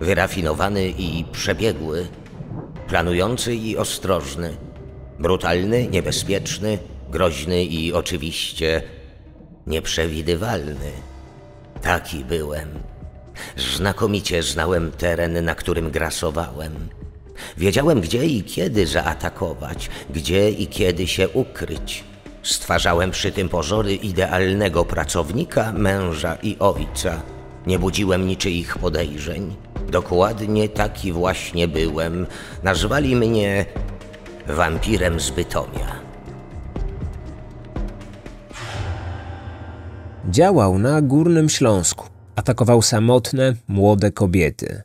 Wyrafinowany i przebiegły, planujący i ostrożny, brutalny, niebezpieczny, groźny i oczywiście nieprzewidywalny. Taki byłem. Znakomicie znałem teren, na którym grasowałem. Wiedziałem, gdzie i kiedy zaatakować, gdzie i kiedy się ukryć. Stwarzałem przy tym pozory idealnego pracownika, męża i ojca. Nie budziłem niczyich podejrzeń. Dokładnie taki właśnie byłem. Nazwali mnie wampirem z Bytomia. Działał na Górnym Śląsku. Atakował samotne, młode kobiety.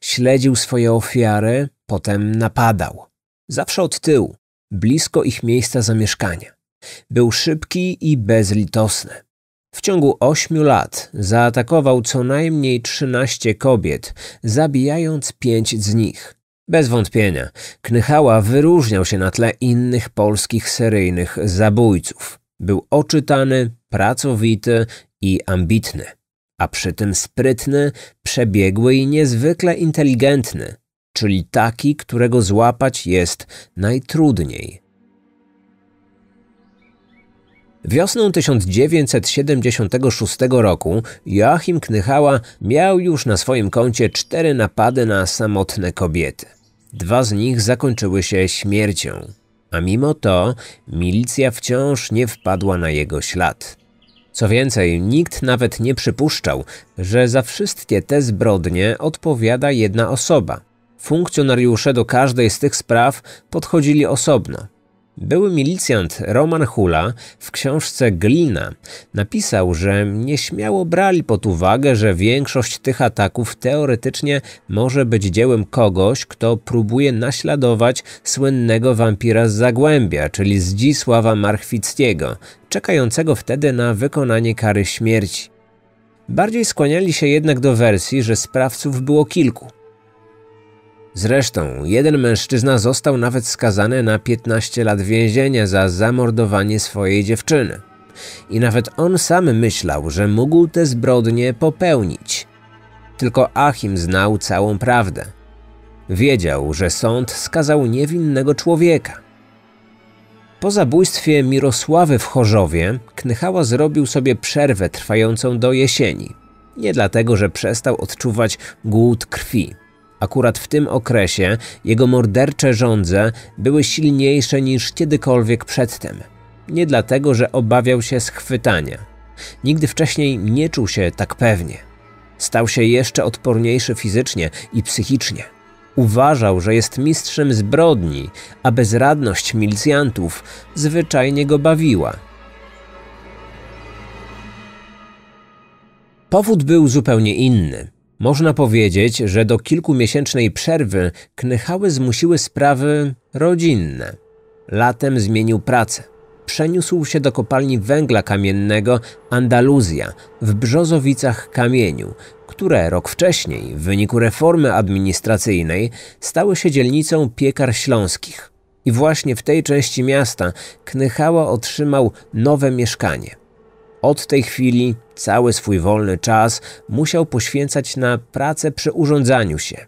Śledził swoje ofiary, potem napadał. Zawsze od tyłu, blisko ich miejsca zamieszkania. Był szybki i bezlitosny. W ciągu 8 lat zaatakował co najmniej 13 kobiet, zabijając 5 z nich. Bez wątpienia, Knychała wyróżniał się na tle innych polskich seryjnych zabójców. Był oczytany, pracowity i ambitny, a przy tym sprytny, przebiegły i niezwykle inteligentny, czyli taki, którego złapać jest najtrudniej. Wiosną 1976 roku Joachim Knychała miał już na swoim koncie cztery napady na samotne kobiety. Dwa z nich zakończyły się śmiercią, a mimo to milicja wciąż nie wpadła na jego ślad. Co więcej, nikt nawet nie przypuszczał, że za wszystkie te zbrodnie odpowiada jedna osoba. Funkcjonariusze do każdej z tych spraw podchodzili osobno. Były milicjant Roman Hula w książce Glina napisał, że nieśmiało brali pod uwagę, że większość tych ataków teoretycznie może być dziełem kogoś, kto próbuje naśladować słynnego wampira z Zagłębia, czyli Zdzisława Marchwickiego, czekającego wtedy na wykonanie kary śmierci. Bardziej skłaniali się jednak do wersji, że sprawców było kilku – Zresztą, jeden mężczyzna został nawet skazany na 15 lat więzienia za zamordowanie swojej dziewczyny. I nawet on sam myślał, że mógł te zbrodnie popełnić. Tylko Achim znał całą prawdę. Wiedział, że sąd skazał niewinnego człowieka. Po zabójstwie Mirosławy w Chorzowie, Knychała zrobił sobie przerwę trwającą do jesieni. Nie dlatego, że przestał odczuwać głód krwi. Akurat w tym okresie jego mordercze żądze były silniejsze niż kiedykolwiek przedtem. Nie dlatego, że obawiał się schwytania. Nigdy wcześniej nie czuł się tak pewnie. Stał się jeszcze odporniejszy fizycznie i psychicznie. Uważał, że jest mistrzem zbrodni, a bezradność milicjantów zwyczajnie go bawiła. Powód był zupełnie inny. Można powiedzieć, że do kilkumiesięcznej przerwy Knychały zmusiły sprawy rodzinne. Latem zmienił pracę. Przeniósł się do kopalni węgla kamiennego Andaluzja w Brzozowicach Kamieniu, które rok wcześniej, w wyniku reformy administracyjnej, stały się dzielnicą piekar śląskich. I właśnie w tej części miasta Knychała otrzymał nowe mieszkanie – od tej chwili cały swój wolny czas musiał poświęcać na pracę przy urządzaniu się.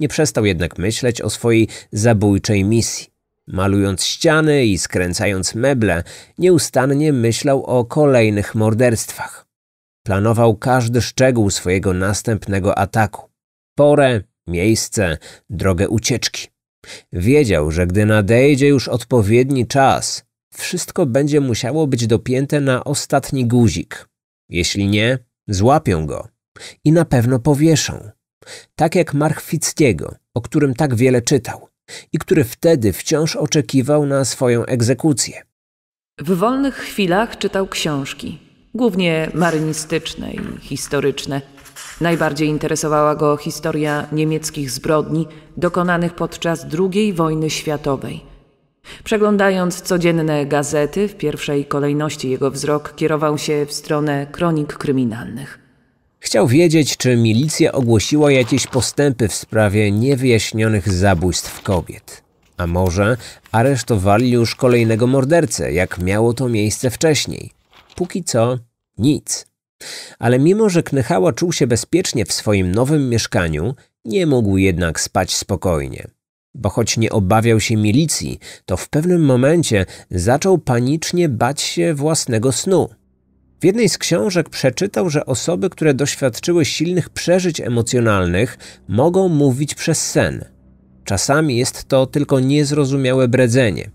Nie przestał jednak myśleć o swojej zabójczej misji. Malując ściany i skręcając meble, nieustannie myślał o kolejnych morderstwach. Planował każdy szczegół swojego następnego ataku. Porę, miejsce, drogę ucieczki. Wiedział, że gdy nadejdzie już odpowiedni czas, wszystko będzie musiało być dopięte na ostatni guzik. Jeśli nie, złapią go i na pewno powieszą. Tak jak Marchwickiego, o którym tak wiele czytał i który wtedy wciąż oczekiwał na swoją egzekucję. W wolnych chwilach czytał książki, głównie marynistyczne i historyczne. Najbardziej interesowała go historia niemieckich zbrodni dokonanych podczas II wojny światowej – Przeglądając codzienne gazety, w pierwszej kolejności jego wzrok kierował się w stronę kronik kryminalnych. Chciał wiedzieć, czy milicja ogłosiła jakieś postępy w sprawie niewyjaśnionych zabójstw kobiet. A może aresztowali już kolejnego mordercę, jak miało to miejsce wcześniej. Póki co nic. Ale mimo, że Knychała czuł się bezpiecznie w swoim nowym mieszkaniu, nie mógł jednak spać spokojnie. Bo choć nie obawiał się milicji, to w pewnym momencie zaczął panicznie bać się własnego snu. W jednej z książek przeczytał, że osoby, które doświadczyły silnych przeżyć emocjonalnych, mogą mówić przez sen. Czasami jest to tylko niezrozumiałe bredzenie.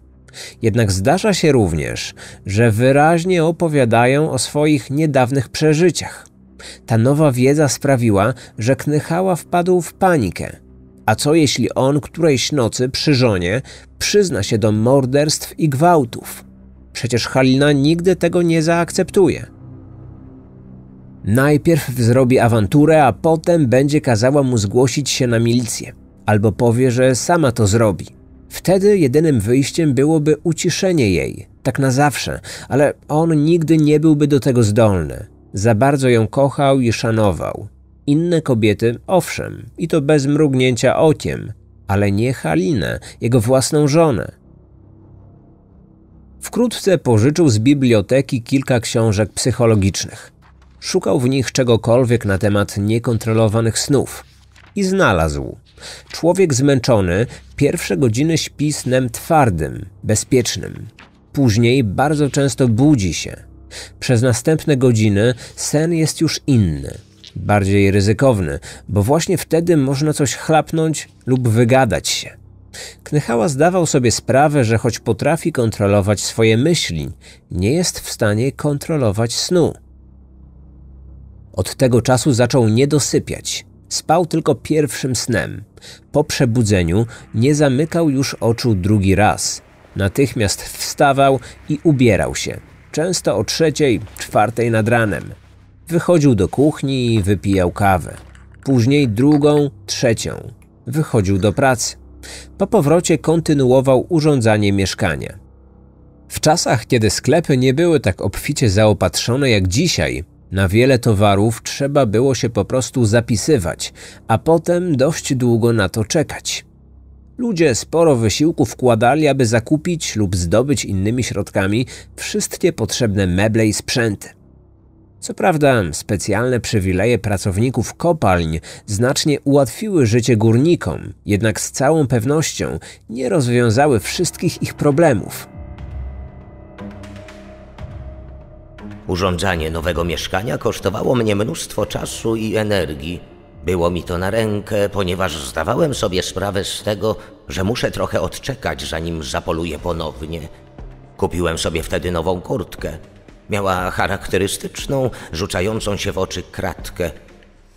Jednak zdarza się również, że wyraźnie opowiadają o swoich niedawnych przeżyciach. Ta nowa wiedza sprawiła, że Knychała wpadł w panikę a co jeśli on którejś nocy przy żonie przyzna się do morderstw i gwałtów? Przecież Halina nigdy tego nie zaakceptuje. Najpierw zrobi awanturę, a potem będzie kazała mu zgłosić się na milicję. Albo powie, że sama to zrobi. Wtedy jedynym wyjściem byłoby uciszenie jej, tak na zawsze, ale on nigdy nie byłby do tego zdolny. Za bardzo ją kochał i szanował. Inne kobiety, owszem, i to bez mrugnięcia okiem, ale nie Halinę, jego własną żonę. Wkrótce pożyczył z biblioteki kilka książek psychologicznych. Szukał w nich czegokolwiek na temat niekontrolowanych snów i znalazł. Człowiek zmęczony pierwsze godziny śpi snem twardym, bezpiecznym. Później bardzo często budzi się. Przez następne godziny sen jest już inny, bardziej ryzykowny, bo właśnie wtedy można coś chlapnąć lub wygadać się. Knychała zdawał sobie sprawę, że choć potrafi kontrolować swoje myśli, nie jest w stanie kontrolować snu. Od tego czasu zaczął nie dosypiać. Spał tylko pierwszym snem. Po przebudzeniu nie zamykał już oczu drugi raz. Natychmiast wstawał i ubierał się, często o trzeciej, czwartej nad ranem. Wychodził do kuchni i wypijał kawę. Później drugą, trzecią. Wychodził do pracy. Po powrocie kontynuował urządzanie mieszkania. W czasach, kiedy sklepy nie były tak obficie zaopatrzone jak dzisiaj, na wiele towarów trzeba było się po prostu zapisywać, a potem dość długo na to czekać. Ludzie sporo wysiłku wkładali, aby zakupić lub zdobyć innymi środkami wszystkie potrzebne meble i sprzęty. Co prawda, specjalne przywileje pracowników kopalń znacznie ułatwiły życie górnikom, jednak z całą pewnością nie rozwiązały wszystkich ich problemów. Urządzanie nowego mieszkania kosztowało mnie mnóstwo czasu i energii. Było mi to na rękę, ponieważ zdawałem sobie sprawę z tego, że muszę trochę odczekać, zanim zapoluję ponownie. Kupiłem sobie wtedy nową kurtkę, Miała charakterystyczną, rzucającą się w oczy kratkę.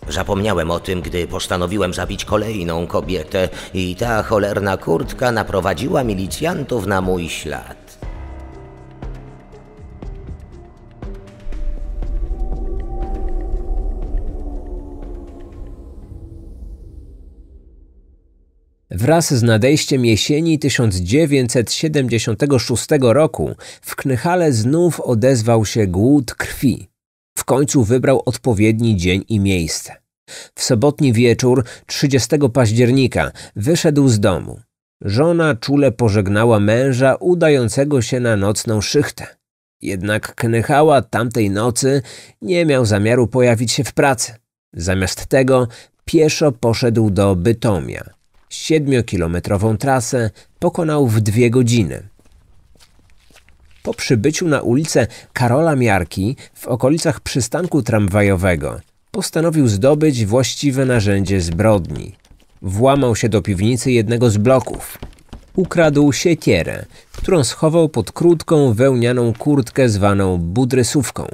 Zapomniałem o tym, gdy postanowiłem zabić kolejną kobietę i ta cholerna kurtka naprowadziła milicjantów na mój ślad. Wraz z nadejściem jesieni 1976 roku w Knychale znów odezwał się głód krwi. W końcu wybrał odpowiedni dzień i miejsce. W sobotni wieczór 30 października wyszedł z domu. Żona czule pożegnała męża udającego się na nocną szychtę. Jednak Knychała tamtej nocy nie miał zamiaru pojawić się w pracy. Zamiast tego pieszo poszedł do Bytomia, Siedmiokilometrową trasę pokonał w dwie godziny. Po przybyciu na ulicę Karola Miarki w okolicach przystanku tramwajowego postanowił zdobyć właściwe narzędzie zbrodni. Włamał się do piwnicy jednego z bloków. Ukradł siekierę, którą schował pod krótką wełnianą kurtkę zwaną budrysówką.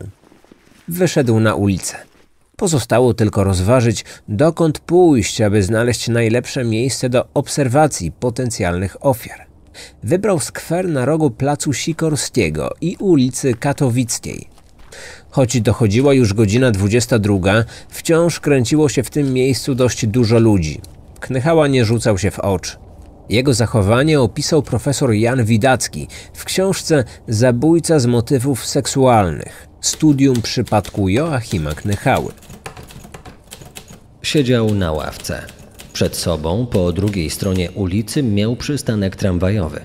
Wyszedł na ulicę. Pozostało tylko rozważyć, dokąd pójść, aby znaleźć najlepsze miejsce do obserwacji potencjalnych ofiar. Wybrał skwer na rogu placu Sikorskiego i ulicy Katowickiej. Choć dochodziła już godzina 22, wciąż kręciło się w tym miejscu dość dużo ludzi. Knychała nie rzucał się w oczy. Jego zachowanie opisał profesor Jan Widacki w książce Zabójca z motywów seksualnych studium przypadku Joachima Knychały. Siedział na ławce. Przed sobą, po drugiej stronie ulicy, miał przystanek tramwajowy.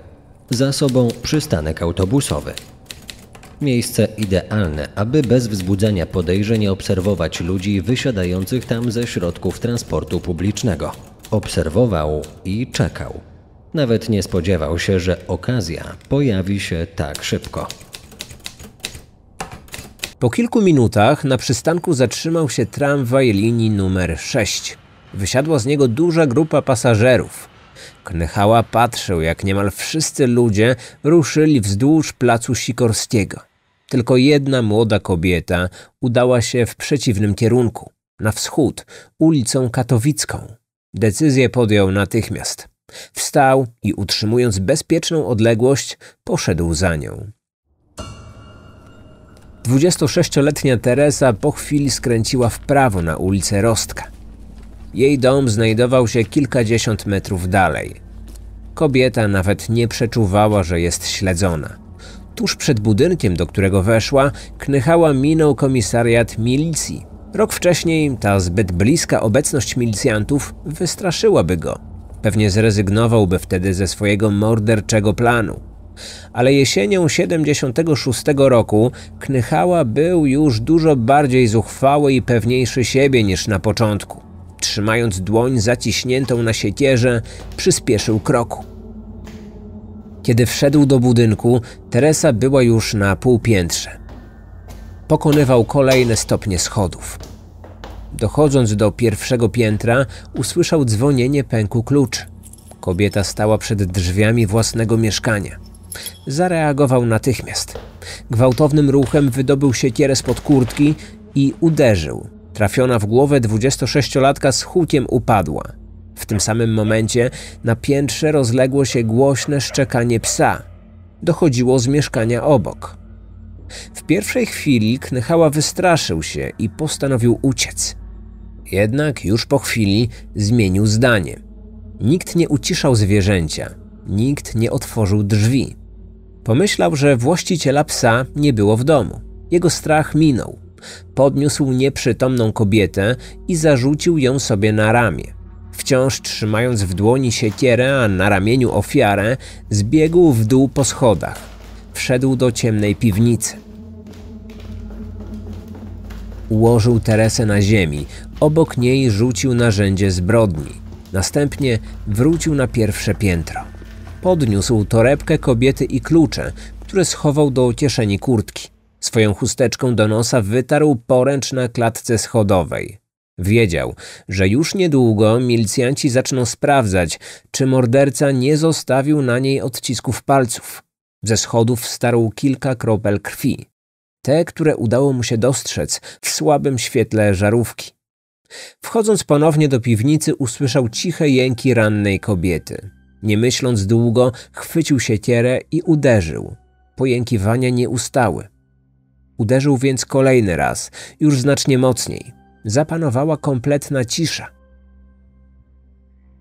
Za sobą przystanek autobusowy. Miejsce idealne, aby bez wzbudzania podejrzeń obserwować ludzi wysiadających tam ze środków transportu publicznego. Obserwował i czekał. Nawet nie spodziewał się, że okazja pojawi się tak szybko. Po kilku minutach na przystanku zatrzymał się tramwaj linii numer 6. Wysiadła z niego duża grupa pasażerów. Knychała patrzył, jak niemal wszyscy ludzie ruszyli wzdłuż placu Sikorskiego. Tylko jedna młoda kobieta udała się w przeciwnym kierunku, na wschód, ulicą Katowicką. Decyzję podjął natychmiast. Wstał i utrzymując bezpieczną odległość, poszedł za nią. 26-letnia Teresa po chwili skręciła w prawo na ulicę Rostka. Jej dom znajdował się kilkadziesiąt metrów dalej. Kobieta nawet nie przeczuwała, że jest śledzona. Tuż przed budynkiem, do którego weszła, Knychała minął komisariat milicji. Rok wcześniej ta zbyt bliska obecność milicjantów wystraszyłaby go. Pewnie zrezygnowałby wtedy ze swojego morderczego planu ale jesienią 76 roku Knychała był już dużo bardziej zuchwały i pewniejszy siebie niż na początku. Trzymając dłoń zaciśniętą na siekierze, przyspieszył kroku. Kiedy wszedł do budynku, Teresa była już na półpiętrze. Pokonywał kolejne stopnie schodów. Dochodząc do pierwszego piętra, usłyszał dzwonienie pęku kluczy. Kobieta stała przed drzwiami własnego mieszkania. Zareagował natychmiast. Gwałtownym ruchem wydobył siekierę spod kurtki i uderzył. Trafiona w głowę 26-latka z hukiem upadła. W tym samym momencie na piętrze rozległo się głośne szczekanie psa. Dochodziło z mieszkania obok. W pierwszej chwili Knychała wystraszył się i postanowił uciec. Jednak już po chwili zmienił zdanie. Nikt nie uciszał zwierzęcia, nikt nie otworzył drzwi. Pomyślał, że właściciela psa nie było w domu. Jego strach minął. Podniósł nieprzytomną kobietę i zarzucił ją sobie na ramię. Wciąż trzymając w dłoni siekierę, a na ramieniu ofiarę, zbiegł w dół po schodach. Wszedł do ciemnej piwnicy. Ułożył Teresę na ziemi, obok niej rzucił narzędzie zbrodni. Następnie wrócił na pierwsze piętro. Podniósł torebkę kobiety i klucze, które schował do kieszeni kurtki. Swoją chusteczką do nosa wytarł poręcz na klatce schodowej. Wiedział, że już niedługo milicjanci zaczną sprawdzać, czy morderca nie zostawił na niej odcisków palców. Ze schodów starł kilka kropel krwi. Te, które udało mu się dostrzec w słabym świetle żarówki. Wchodząc ponownie do piwnicy, usłyszał ciche jęki rannej kobiety. Nie myśląc długo, chwycił siekierę i uderzył. Pojękiwania nie ustały. Uderzył więc kolejny raz, już znacznie mocniej. Zapanowała kompletna cisza.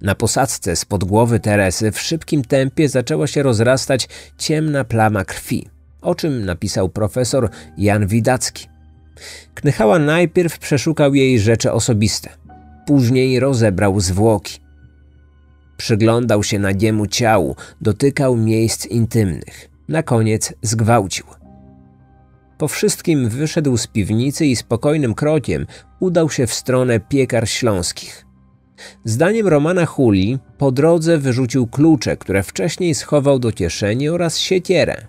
Na posadzce spod głowy Teresy w szybkim tempie zaczęła się rozrastać ciemna plama krwi, o czym napisał profesor Jan Widacki. Knychała najpierw przeszukał jej rzeczy osobiste, później rozebrał zwłoki. Przyglądał się nagiemu ciału, dotykał miejsc intymnych. Na koniec zgwałcił. Po wszystkim wyszedł z piwnicy i spokojnym krokiem udał się w stronę piekar śląskich. Zdaniem Romana Huli, po drodze wyrzucił klucze, które wcześniej schował do kieszeni oraz siekierę.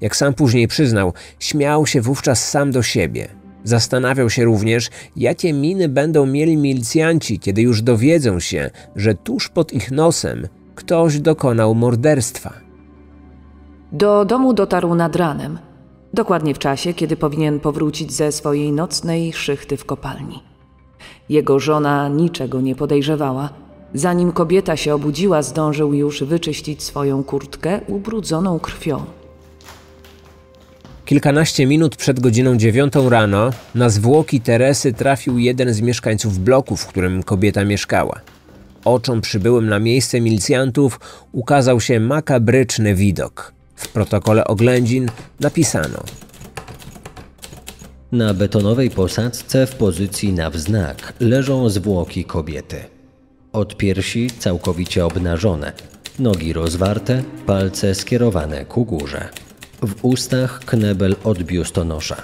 Jak sam później przyznał, śmiał się wówczas sam do siebie – Zastanawiał się również, jakie miny będą mieli milicjanci, kiedy już dowiedzą się, że tuż pod ich nosem ktoś dokonał morderstwa. Do domu dotarł nad ranem, dokładnie w czasie, kiedy powinien powrócić ze swojej nocnej szychty w kopalni. Jego żona niczego nie podejrzewała. Zanim kobieta się obudziła, zdążył już wyczyścić swoją kurtkę ubrudzoną krwią. Kilkanaście minut przed godziną dziewiątą rano na zwłoki Teresy trafił jeden z mieszkańców bloku, w którym kobieta mieszkała. Oczom przybyłym na miejsce milicjantów ukazał się makabryczny widok. W protokole oględzin napisano Na betonowej posadzce w pozycji na wznak leżą zwłoki kobiety. Od piersi całkowicie obnażone, nogi rozwarte, palce skierowane ku górze. W ustach knebel odbił stonosza.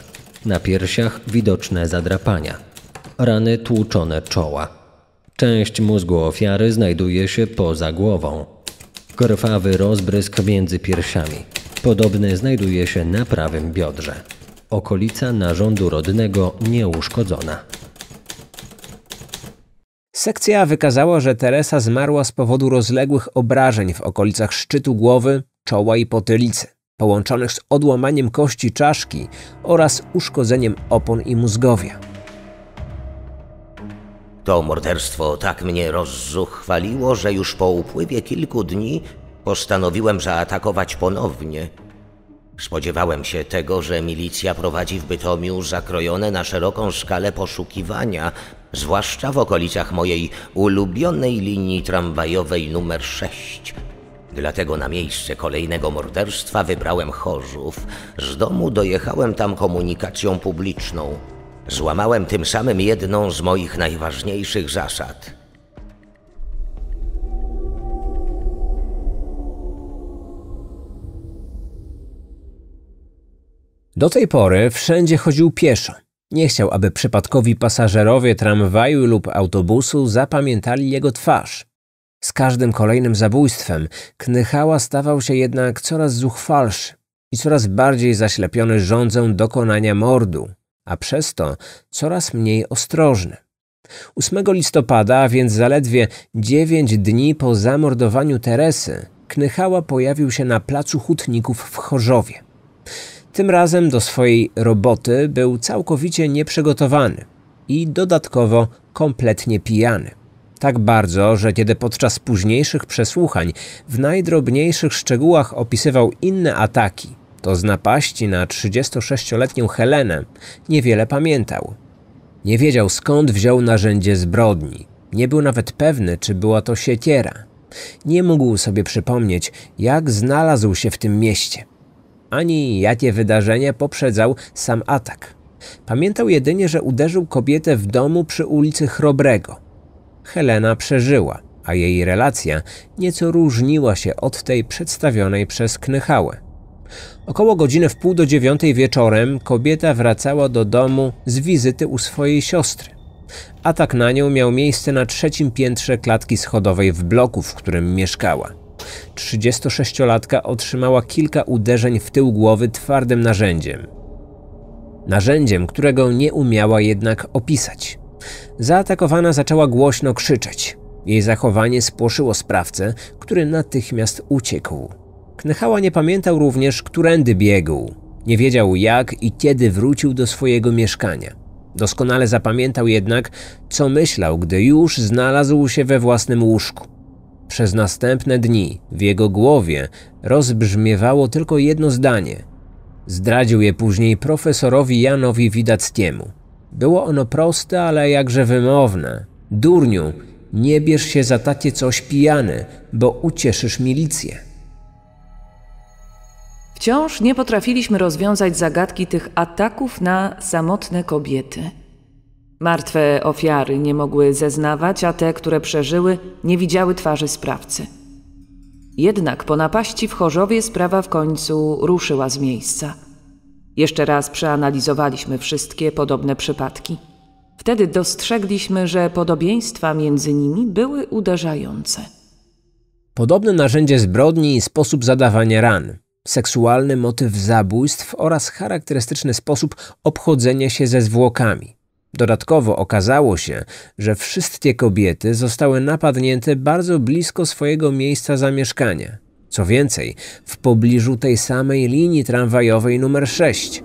Na piersiach widoczne zadrapania. Rany tłuczone czoła. Część mózgu ofiary znajduje się poza głową. Krwawy rozbrysk między piersiami. Podobny znajduje się na prawym biodrze. Okolica narządu rodnego nieuszkodzona. Sekcja wykazała, że Teresa zmarła z powodu rozległych obrażeń w okolicach szczytu głowy, czoła i potylicy połączonych z odłamaniem kości czaszki oraz uszkodzeniem opon i mózgowia. To morderstwo tak mnie rozzuchwaliło, że już po upływie kilku dni postanowiłem zaatakować ponownie. Spodziewałem się tego, że milicja prowadzi w Bytomiu zakrojone na szeroką skalę poszukiwania, zwłaszcza w okolicach mojej ulubionej linii tramwajowej numer 6 Dlatego na miejsce kolejnego morderstwa wybrałem Chorzów. Z domu dojechałem tam komunikacją publiczną. Złamałem tym samym jedną z moich najważniejszych zasad. Do tej pory wszędzie chodził pieszo. Nie chciał, aby przypadkowi pasażerowie tramwaju lub autobusu zapamiętali jego twarz. Z każdym kolejnym zabójstwem Knychała stawał się jednak coraz zuchwalszy i coraz bardziej zaślepiony rządzą dokonania mordu, a przez to coraz mniej ostrożny. 8 listopada, a więc zaledwie 9 dni po zamordowaniu Teresy, Knychała pojawił się na placu hutników w Chorzowie. Tym razem do swojej roboty był całkowicie nieprzygotowany i dodatkowo kompletnie pijany. Tak bardzo, że kiedy podczas późniejszych przesłuchań w najdrobniejszych szczegółach opisywał inne ataki, to z napaści na 36-letnią Helenę niewiele pamiętał. Nie wiedział skąd wziął narzędzie zbrodni. Nie był nawet pewny, czy była to siekiera. Nie mógł sobie przypomnieć, jak znalazł się w tym mieście. Ani jakie wydarzenia poprzedzał sam atak. Pamiętał jedynie, że uderzył kobietę w domu przy ulicy Chrobrego Helena przeżyła, a jej relacja nieco różniła się od tej przedstawionej przez Knychałę. Około godziny w pół do dziewiątej wieczorem kobieta wracała do domu z wizyty u swojej siostry. Atak na nią miał miejsce na trzecim piętrze klatki schodowej w bloku, w którym mieszkała. 36-latka otrzymała kilka uderzeń w tył głowy twardym narzędziem. Narzędziem, którego nie umiała jednak opisać. Zaatakowana zaczęła głośno krzyczeć. Jej zachowanie spłoszyło sprawcę, który natychmiast uciekł. Knechała nie pamiętał również, którędy biegł. Nie wiedział jak i kiedy wrócił do swojego mieszkania. Doskonale zapamiętał jednak, co myślał, gdy już znalazł się we własnym łóżku. Przez następne dni w jego głowie rozbrzmiewało tylko jedno zdanie. Zdradził je później profesorowi Janowi Widackiemu. Było ono proste, ale jakże wymowne. Durniu, nie bierz się za takie coś pijany, bo ucieszysz milicję. Wciąż nie potrafiliśmy rozwiązać zagadki tych ataków na samotne kobiety. Martwe ofiary nie mogły zeznawać, a te, które przeżyły, nie widziały twarzy sprawcy. Jednak po napaści w Chorzowie sprawa w końcu ruszyła z miejsca – jeszcze raz przeanalizowaliśmy wszystkie podobne przypadki. Wtedy dostrzegliśmy, że podobieństwa między nimi były uderzające. Podobne narzędzie zbrodni i sposób zadawania ran, seksualny motyw zabójstw oraz charakterystyczny sposób obchodzenia się ze zwłokami. Dodatkowo okazało się, że wszystkie kobiety zostały napadnięte bardzo blisko swojego miejsca zamieszkania. Co więcej, w pobliżu tej samej linii tramwajowej numer 6.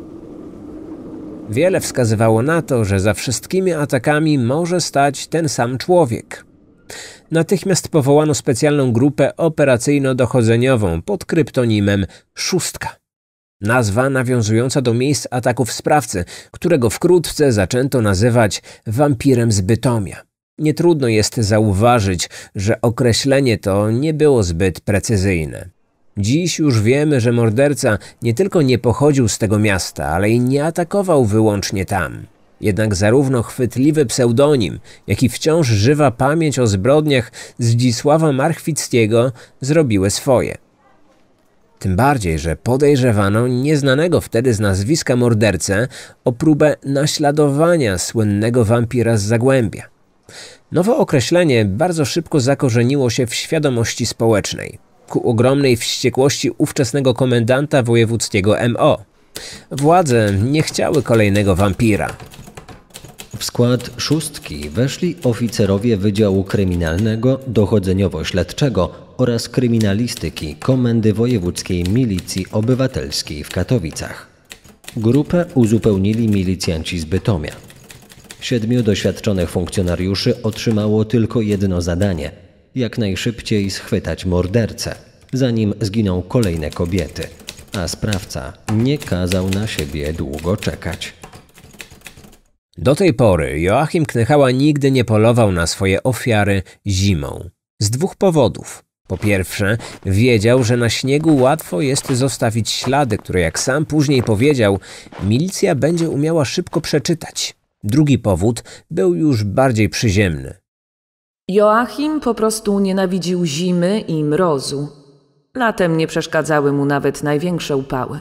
Wiele wskazywało na to, że za wszystkimi atakami może stać ten sam człowiek. Natychmiast powołano specjalną grupę operacyjno-dochodzeniową pod kryptonimem Szóstka. Nazwa nawiązująca do miejsc ataków sprawcy, którego wkrótce zaczęto nazywać wampirem z Bytomia. Nie trudno jest zauważyć, że określenie to nie było zbyt precyzyjne. Dziś już wiemy, że morderca nie tylko nie pochodził z tego miasta, ale i nie atakował wyłącznie tam. Jednak zarówno chwytliwy pseudonim, jak i wciąż żywa pamięć o zbrodniach Zdzisława Marchwickiego zrobiły swoje. Tym bardziej, że podejrzewano nieznanego wtedy z nazwiska mordercę o próbę naśladowania słynnego wampira z Zagłębia. Nowe określenie bardzo szybko zakorzeniło się w świadomości społecznej, ku ogromnej wściekłości ówczesnego komendanta wojewódzkiego MO. Władze nie chciały kolejnego wampira. W skład szóstki weszli oficerowie Wydziału Kryminalnego, Dochodzeniowo-Śledczego oraz Kryminalistyki Komendy Wojewódzkiej Milicji Obywatelskiej w Katowicach. Grupę uzupełnili milicjanci z Bytomia. Siedmiu doświadczonych funkcjonariuszy otrzymało tylko jedno zadanie jak najszybciej schwytać mordercę, zanim zginą kolejne kobiety. A sprawca nie kazał na siebie długo czekać. Do tej pory Joachim Knychała nigdy nie polował na swoje ofiary zimą. Z dwóch powodów. Po pierwsze, wiedział, że na śniegu łatwo jest zostawić ślady, które, jak sam później powiedział, milicja będzie umiała szybko przeczytać. Drugi powód był już bardziej przyziemny. Joachim po prostu nienawidził zimy i mrozu. Latem nie przeszkadzały mu nawet największe upały.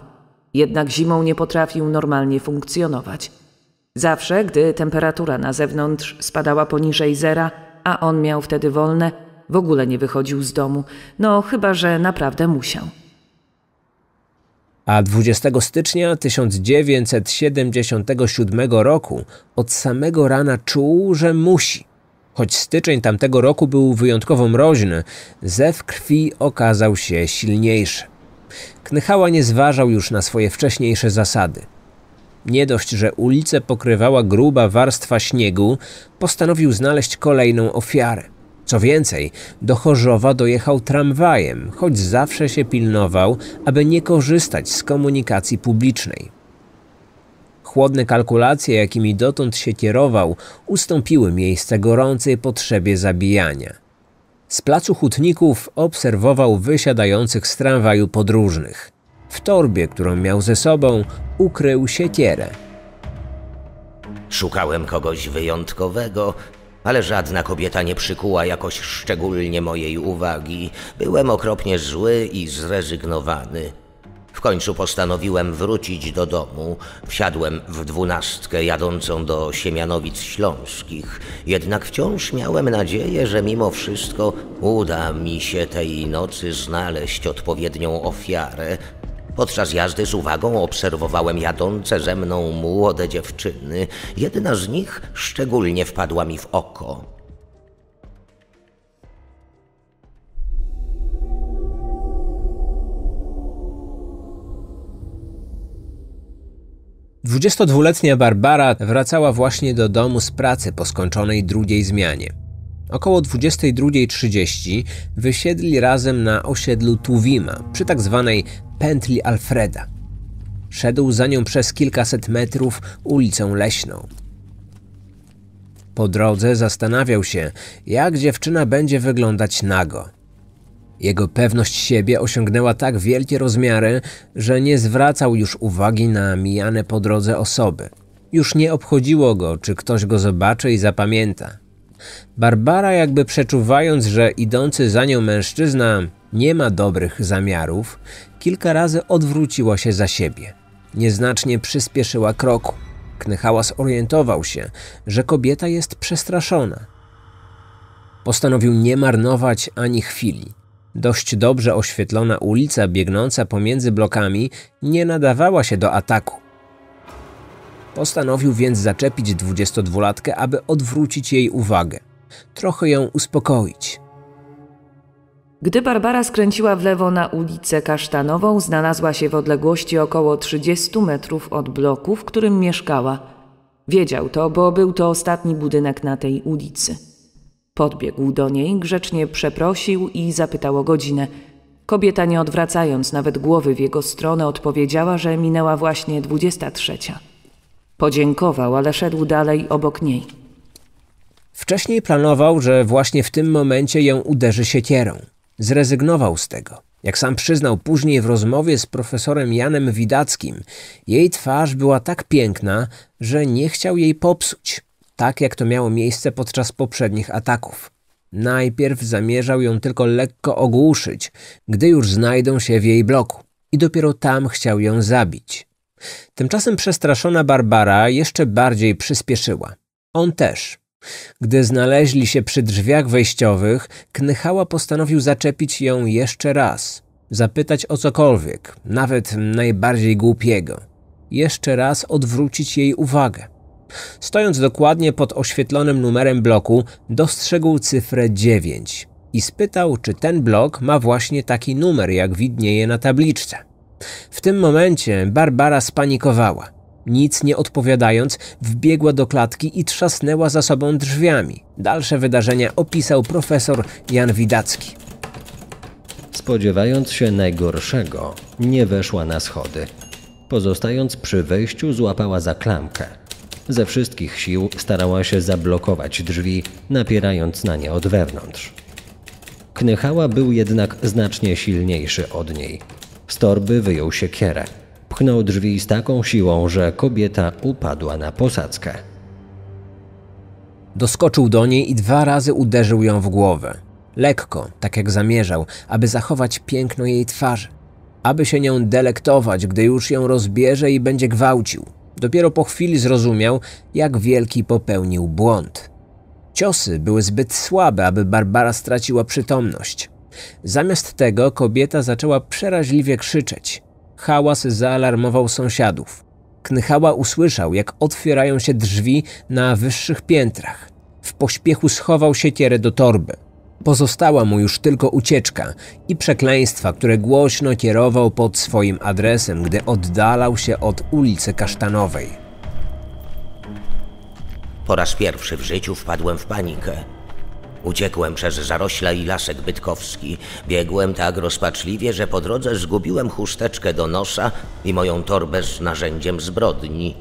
Jednak zimą nie potrafił normalnie funkcjonować. Zawsze, gdy temperatura na zewnątrz spadała poniżej zera, a on miał wtedy wolne, w ogóle nie wychodził z domu, no chyba że naprawdę musiał a 20 stycznia 1977 roku od samego rana czuł, że musi. Choć styczeń tamtego roku był wyjątkowo mroźny, zew krwi okazał się silniejszy. Knychała nie zważał już na swoje wcześniejsze zasady. Nie dość, że ulicę pokrywała gruba warstwa śniegu, postanowił znaleźć kolejną ofiarę. Co więcej, do Chorzowa dojechał tramwajem, choć zawsze się pilnował, aby nie korzystać z komunikacji publicznej. Chłodne kalkulacje, jakimi dotąd się kierował, ustąpiły miejsce gorącej potrzebie zabijania. Z placu hutników obserwował wysiadających z tramwaju podróżnych. W torbie, którą miał ze sobą, ukrył siekierę. Szukałem kogoś wyjątkowego, ale żadna kobieta nie przykuła jakoś szczególnie mojej uwagi. Byłem okropnie zły i zrezygnowany. W końcu postanowiłem wrócić do domu. Wsiadłem w dwunastkę jadącą do Siemianowic Śląskich. Jednak wciąż miałem nadzieję, że mimo wszystko uda mi się tej nocy znaleźć odpowiednią ofiarę, Podczas jazdy z uwagą obserwowałem jadące ze mną młode dziewczyny. Jedna z nich szczególnie wpadła mi w oko. Dwudziestodwuletnia Barbara wracała właśnie do domu z pracy po skończonej drugiej zmianie. Około 22.30 wysiedli razem na osiedlu Tuwima, przy tak zwanej pętli Alfreda. Szedł za nią przez kilkaset metrów ulicą leśną. Po drodze zastanawiał się, jak dziewczyna będzie wyglądać nago. Jego pewność siebie osiągnęła tak wielkie rozmiary, że nie zwracał już uwagi na mijane po drodze osoby. Już nie obchodziło go, czy ktoś go zobaczy i zapamięta. Barbara, jakby przeczuwając, że idący za nią mężczyzna nie ma dobrych zamiarów, kilka razy odwróciła się za siebie. Nieznacznie przyspieszyła kroku. Knychała zorientował się, że kobieta jest przestraszona. Postanowił nie marnować ani chwili. Dość dobrze oświetlona ulica biegnąca pomiędzy blokami nie nadawała się do ataku. Postanowił więc zaczepić 22-latkę, aby odwrócić jej uwagę, trochę ją uspokoić. Gdy Barbara skręciła w lewo na ulicę Kasztanową, znalazła się w odległości około 30 metrów od bloku, w którym mieszkała. Wiedział to, bo był to ostatni budynek na tej ulicy. Podbiegł do niej, grzecznie przeprosił i zapytał o godzinę. Kobieta, nie odwracając nawet głowy w jego stronę, odpowiedziała, że minęła właśnie 23. Podziękował, ale szedł dalej obok niej. Wcześniej planował, że właśnie w tym momencie ją uderzy siekierą. Zrezygnował z tego. Jak sam przyznał później w rozmowie z profesorem Janem Widackim, jej twarz była tak piękna, że nie chciał jej popsuć, tak jak to miało miejsce podczas poprzednich ataków. Najpierw zamierzał ją tylko lekko ogłuszyć, gdy już znajdą się w jej bloku i dopiero tam chciał ją zabić. Tymczasem przestraszona Barbara jeszcze bardziej przyspieszyła. On też. Gdy znaleźli się przy drzwiach wejściowych, Knychała postanowił zaczepić ją jeszcze raz, zapytać o cokolwiek, nawet najbardziej głupiego. Jeszcze raz odwrócić jej uwagę. Stojąc dokładnie pod oświetlonym numerem bloku, dostrzegł cyfrę 9 i spytał, czy ten blok ma właśnie taki numer, jak widnieje na tabliczce. W tym momencie Barbara spanikowała. Nic nie odpowiadając, wbiegła do klatki i trzasnęła za sobą drzwiami. Dalsze wydarzenia opisał profesor Jan Widacki. Spodziewając się najgorszego, nie weszła na schody. Pozostając przy wejściu, złapała za klamkę. Ze wszystkich sił starała się zablokować drzwi, napierając na nie od wewnątrz. Knychała był jednak znacznie silniejszy od niej. Z torby wyjął siekierę. Pchnął drzwi z taką siłą, że kobieta upadła na posadzkę. Doskoczył do niej i dwa razy uderzył ją w głowę. Lekko, tak jak zamierzał, aby zachować piękno jej twarzy. Aby się nią delektować, gdy już ją rozbierze i będzie gwałcił. Dopiero po chwili zrozumiał, jak wielki popełnił błąd. Ciosy były zbyt słabe, aby Barbara straciła przytomność. Zamiast tego kobieta zaczęła przeraźliwie krzyczeć. Hałas zaalarmował sąsiadów. Knychała usłyszał, jak otwierają się drzwi na wyższych piętrach. W pośpiechu schował siekierę do torby. Pozostała mu już tylko ucieczka i przekleństwa, które głośno kierował pod swoim adresem, gdy oddalał się od ulicy Kasztanowej. Po raz pierwszy w życiu wpadłem w panikę. Uciekłem przez zarośla i lasek bydkowski. Biegłem tak rozpaczliwie, że po drodze zgubiłem chusteczkę do nosa i moją torbę z narzędziem zbrodni.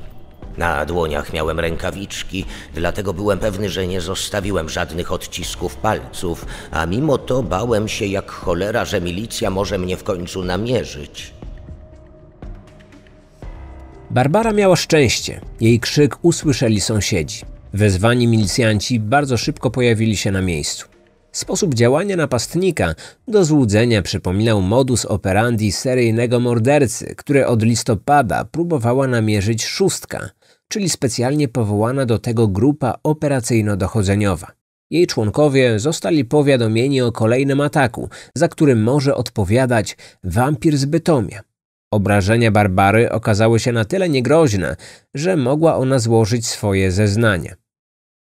Na dłoniach miałem rękawiczki, dlatego byłem pewny, że nie zostawiłem żadnych odcisków palców, a mimo to bałem się jak cholera, że milicja może mnie w końcu namierzyć. Barbara miała szczęście. Jej krzyk usłyszeli sąsiedzi. Wezwani milicjanci bardzo szybko pojawili się na miejscu. Sposób działania napastnika do złudzenia przypominał modus operandi seryjnego mordercy, który od listopada próbowała namierzyć szóstka, czyli specjalnie powołana do tego grupa operacyjno-dochodzeniowa. Jej członkowie zostali powiadomieni o kolejnym ataku, za który może odpowiadać wampir z Bytomia. Obrażenia Barbary okazały się na tyle niegroźne, że mogła ona złożyć swoje zeznanie.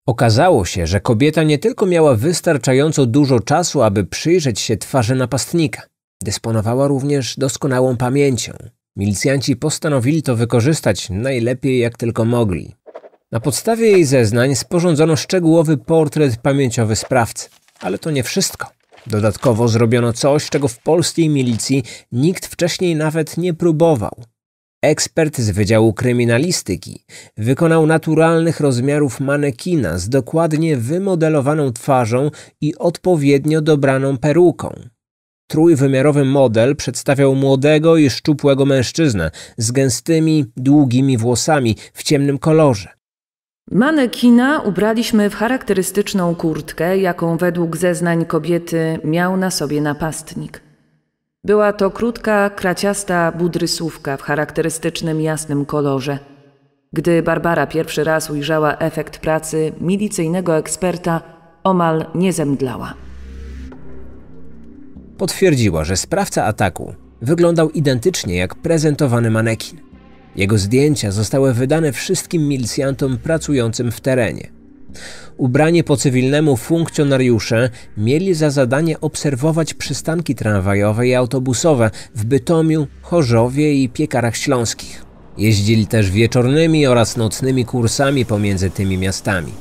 Okazało się, że kobieta nie tylko miała wystarczająco dużo czasu, aby przyjrzeć się twarzy napastnika, dysponowała również doskonałą pamięcią. Milicjanci postanowili to wykorzystać najlepiej jak tylko mogli. Na podstawie jej zeznań sporządzono szczegółowy portret pamięciowy sprawcy. Ale to nie wszystko. Dodatkowo zrobiono coś, czego w polskiej milicji nikt wcześniej nawet nie próbował. Ekspert z Wydziału Kryminalistyki wykonał naturalnych rozmiarów manekina z dokładnie wymodelowaną twarzą i odpowiednio dobraną peruką. Trójwymiarowy model przedstawiał młodego i szczupłego mężczyznę z gęstymi, długimi włosami w ciemnym kolorze. Manekina ubraliśmy w charakterystyczną kurtkę, jaką według zeznań kobiety miał na sobie napastnik. Była to krótka, kraciasta budrysówka w charakterystycznym jasnym kolorze. Gdy Barbara pierwszy raz ujrzała efekt pracy milicyjnego eksperta, omal nie zemdlała. Potwierdziła, że sprawca ataku wyglądał identycznie jak prezentowany manekin. Jego zdjęcia zostały wydane wszystkim milicjantom pracującym w terenie. Ubrani po cywilnemu funkcjonariusze mieli za zadanie obserwować przystanki tramwajowe i autobusowe w Bytomiu, Chorzowie i Piekarach Śląskich. Jeździli też wieczornymi oraz nocnymi kursami pomiędzy tymi miastami.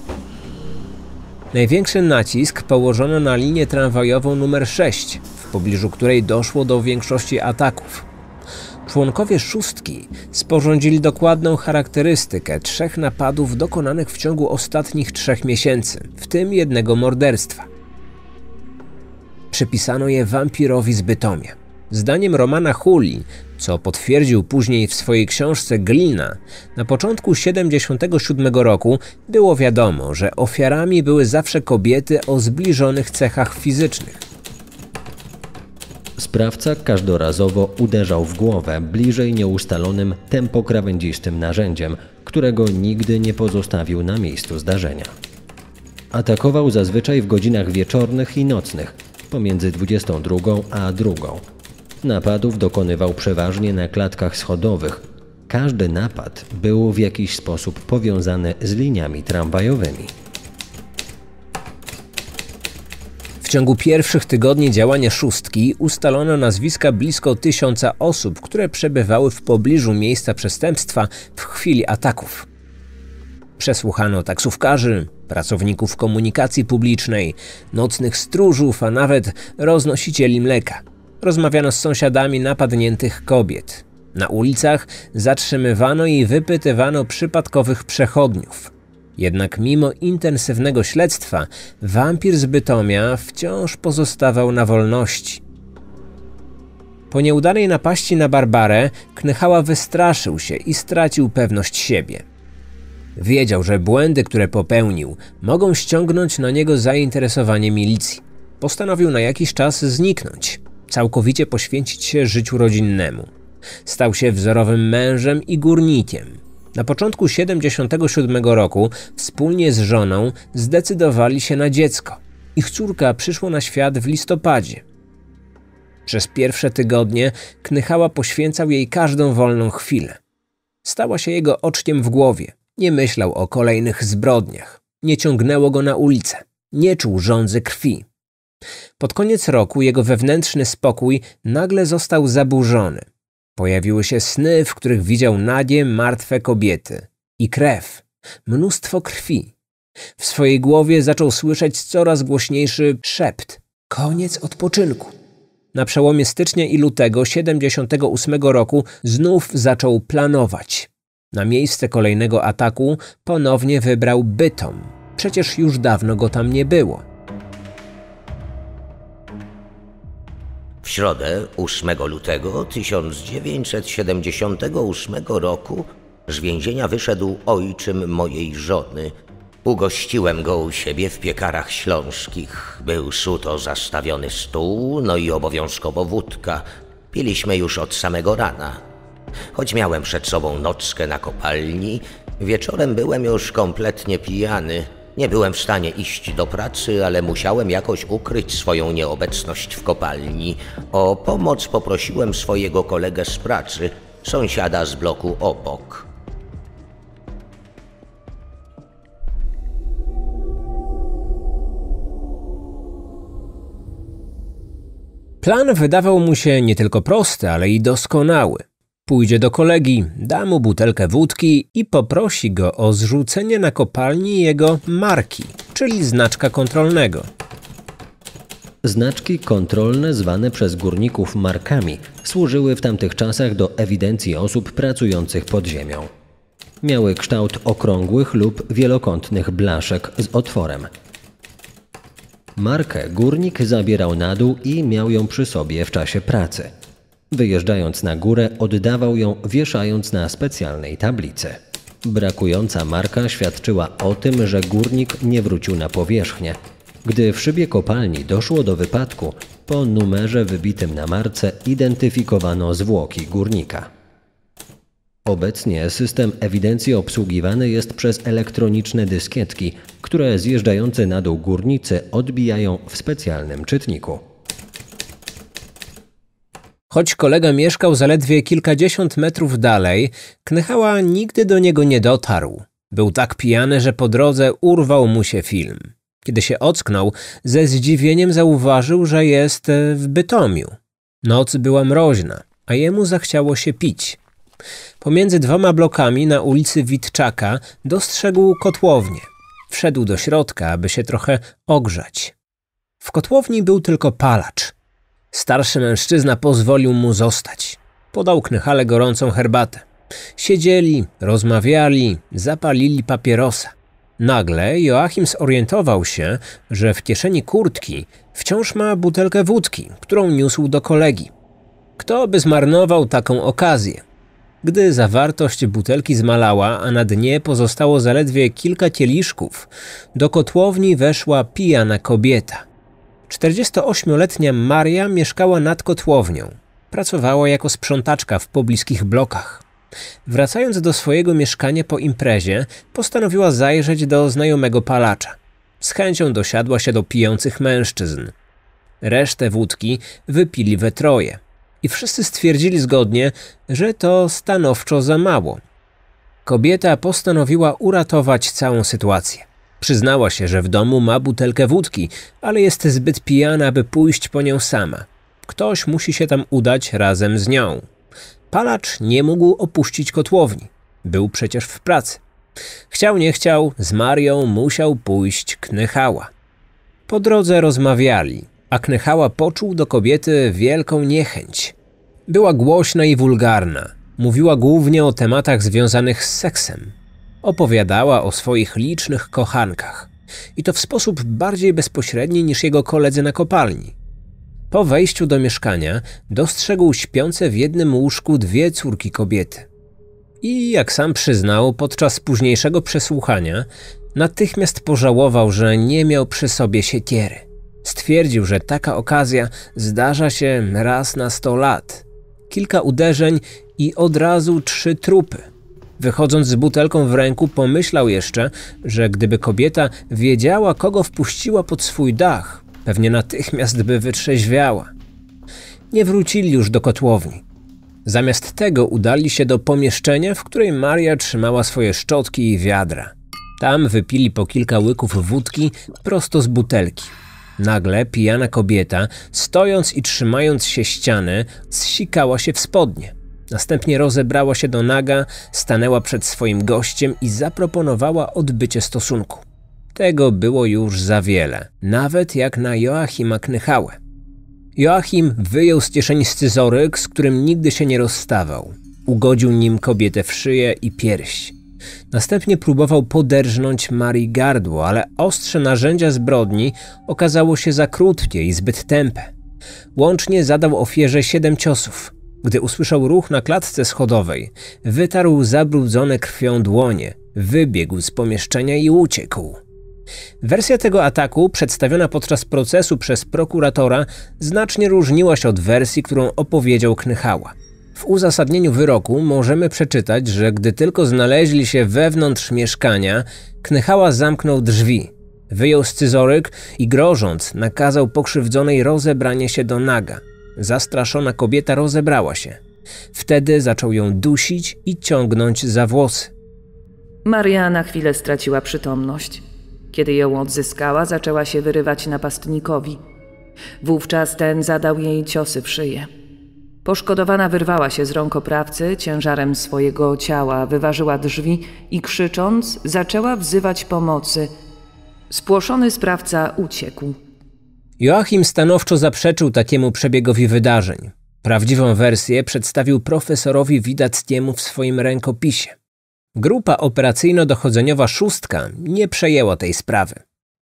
Największy nacisk położono na linię tramwajową numer 6, w pobliżu której doszło do większości ataków. Członkowie szóstki sporządzili dokładną charakterystykę trzech napadów dokonanych w ciągu ostatnich trzech miesięcy, w tym jednego morderstwa. Przypisano je wampirowi z Bytomia. Zdaniem Romana Huli, co potwierdził później w swojej książce Glina, na początku 77 roku było wiadomo, że ofiarami były zawsze kobiety o zbliżonych cechach fizycznych. Sprawca każdorazowo uderzał w głowę bliżej nieustalonym tempokrawędzistym narzędziem, którego nigdy nie pozostawił na miejscu zdarzenia. Atakował zazwyczaj w godzinach wieczornych i nocnych, pomiędzy 22 a 2. Napadów dokonywał przeważnie na klatkach schodowych. Każdy napad był w jakiś sposób powiązany z liniami tramwajowymi. W ciągu pierwszych tygodni działania szóstki ustalono nazwiska blisko tysiąca osób, które przebywały w pobliżu miejsca przestępstwa w chwili ataków. Przesłuchano taksówkarzy, pracowników komunikacji publicznej, nocnych stróżów, a nawet roznosicieli mleka. Rozmawiano z sąsiadami napadniętych kobiet. Na ulicach zatrzymywano i wypytywano przypadkowych przechodniów. Jednak mimo intensywnego śledztwa, wampir z Bytomia wciąż pozostawał na wolności. Po nieudanej napaści na Barbarę, Knychała wystraszył się i stracił pewność siebie. Wiedział, że błędy, które popełnił, mogą ściągnąć na niego zainteresowanie milicji. Postanowił na jakiś czas zniknąć, całkowicie poświęcić się życiu rodzinnemu. Stał się wzorowym mężem i górnikiem – na początku 77 roku wspólnie z żoną zdecydowali się na dziecko. Ich córka przyszła na świat w listopadzie. Przez pierwsze tygodnie Knychała poświęcał jej każdą wolną chwilę. Stała się jego oczkiem w głowie. Nie myślał o kolejnych zbrodniach. Nie ciągnęło go na ulicę. Nie czuł żądzy krwi. Pod koniec roku jego wewnętrzny spokój nagle został zaburzony. Pojawiły się sny, w których widział nadzieję martwe kobiety i krew, mnóstwo krwi. W swojej głowie zaczął słyszeć coraz głośniejszy szept. Koniec odpoczynku. Na przełomie stycznia i lutego 78 roku znów zaczął planować. Na miejsce kolejnego ataku ponownie wybrał Bytom. Przecież już dawno go tam nie było. W środę 8 lutego 1978 roku z więzienia wyszedł ojczym mojej żony. Ugościłem go u siebie w piekarach śląskich. Był suto zastawiony stół, no i obowiązkowo wódka. Piliśmy już od samego rana. Choć miałem przed sobą nockę na kopalni, wieczorem byłem już kompletnie pijany. Nie byłem w stanie iść do pracy, ale musiałem jakoś ukryć swoją nieobecność w kopalni. O pomoc poprosiłem swojego kolegę z pracy, sąsiada z bloku obok. Plan wydawał mu się nie tylko prosty, ale i doskonały. Pójdzie do kolegi, da mu butelkę wódki i poprosi go o zrzucenie na kopalni jego marki, czyli znaczka kontrolnego. Znaczki kontrolne, zwane przez górników markami, służyły w tamtych czasach do ewidencji osób pracujących pod ziemią. Miały kształt okrągłych lub wielokątnych blaszek z otworem. Markę górnik zabierał na dół i miał ją przy sobie w czasie pracy. Wyjeżdżając na górę, oddawał ją wieszając na specjalnej tablicy. Brakująca marka świadczyła o tym, że górnik nie wrócił na powierzchnię. Gdy w szybie kopalni doszło do wypadku, po numerze wybitym na marce identyfikowano zwłoki górnika. Obecnie system ewidencji obsługiwany jest przez elektroniczne dyskietki, które zjeżdżające na dół górnicy odbijają w specjalnym czytniku. Choć kolega mieszkał zaledwie kilkadziesiąt metrów dalej, Knychała nigdy do niego nie dotarł. Był tak pijany, że po drodze urwał mu się film. Kiedy się ocknął, ze zdziwieniem zauważył, że jest e, w Bytomiu. Noc była mroźna, a jemu zachciało się pić. Pomiędzy dwoma blokami na ulicy Witczaka dostrzegł kotłownię. Wszedł do środka, aby się trochę ogrzać. W kotłowni był tylko palacz. Starszy mężczyzna pozwolił mu zostać. Podał Knychale gorącą herbatę. Siedzieli, rozmawiali, zapalili papierosa. Nagle Joachim zorientował się, że w kieszeni kurtki wciąż ma butelkę wódki, którą niósł do kolegi. Kto by zmarnował taką okazję? Gdy zawartość butelki zmalała, a na dnie pozostało zaledwie kilka kieliszków, do kotłowni weszła pijana kobieta. 48-letnia Maria mieszkała nad kotłownią. Pracowała jako sprzątaczka w pobliskich blokach. Wracając do swojego mieszkania po imprezie, postanowiła zajrzeć do znajomego palacza. Z chęcią dosiadła się do pijących mężczyzn. Resztę wódki wypili we troje. I wszyscy stwierdzili zgodnie, że to stanowczo za mało. Kobieta postanowiła uratować całą sytuację. Przyznała się, że w domu ma butelkę wódki, ale jest zbyt pijana, by pójść po nią sama. Ktoś musi się tam udać razem z nią. Palacz nie mógł opuścić kotłowni. Był przecież w pracy. Chciał nie chciał, z Marią musiał pójść Knychała. Po drodze rozmawiali, a Knychała poczuł do kobiety wielką niechęć. Była głośna i wulgarna. Mówiła głównie o tematach związanych z seksem. Opowiadała o swoich licznych kochankach. I to w sposób bardziej bezpośredni niż jego koledzy na kopalni. Po wejściu do mieszkania dostrzegł śpiące w jednym łóżku dwie córki kobiety. I jak sam przyznał, podczas późniejszego przesłuchania natychmiast pożałował, że nie miał przy sobie siekiery. Stwierdził, że taka okazja zdarza się raz na sto lat. Kilka uderzeń i od razu trzy trupy. Wychodząc z butelką w ręku, pomyślał jeszcze, że gdyby kobieta wiedziała, kogo wpuściła pod swój dach, pewnie natychmiast by wytrzeźwiała. Nie wrócili już do kotłowni. Zamiast tego udali się do pomieszczenia, w którym Maria trzymała swoje szczotki i wiadra. Tam wypili po kilka łyków wódki prosto z butelki. Nagle pijana kobieta, stojąc i trzymając się ściany, zsikała się w spodnie. Następnie rozebrała się do naga, stanęła przed swoim gościem i zaproponowała odbycie stosunku. Tego było już za wiele, nawet jak na Joachima Knychałę. Joachim wyjął z kieszeni scyzoryk, z którym nigdy się nie rozstawał. Ugodził nim kobietę w szyję i pierś. Następnie próbował poderżnąć Marii gardło, ale ostrze narzędzia zbrodni okazało się za krótkie i zbyt tępe. Łącznie zadał ofierze siedem ciosów – gdy usłyszał ruch na klatce schodowej, wytarł zabrudzone krwią dłonie, wybiegł z pomieszczenia i uciekł. Wersja tego ataku, przedstawiona podczas procesu przez prokuratora, znacznie różniła się od wersji, którą opowiedział Knychała. W uzasadnieniu wyroku możemy przeczytać, że gdy tylko znaleźli się wewnątrz mieszkania, Knychała zamknął drzwi, wyjął scyzoryk i grożąc nakazał pokrzywdzonej rozebranie się do naga. Zastraszona kobieta rozebrała się. Wtedy zaczął ją dusić i ciągnąć za włosy. Maria na chwilę straciła przytomność. Kiedy ją odzyskała, zaczęła się wyrywać napastnikowi. Wówczas ten zadał jej ciosy w szyję. Poszkodowana wyrwała się z rąk oprawcy, ciężarem swojego ciała wyważyła drzwi i krzycząc zaczęła wzywać pomocy. Spłoszony sprawca uciekł. Joachim stanowczo zaprzeczył takiemu przebiegowi wydarzeń. Prawdziwą wersję przedstawił profesorowi Widackiemu w swoim rękopisie. Grupa operacyjno-dochodzeniowa szóstka nie przejęła tej sprawy.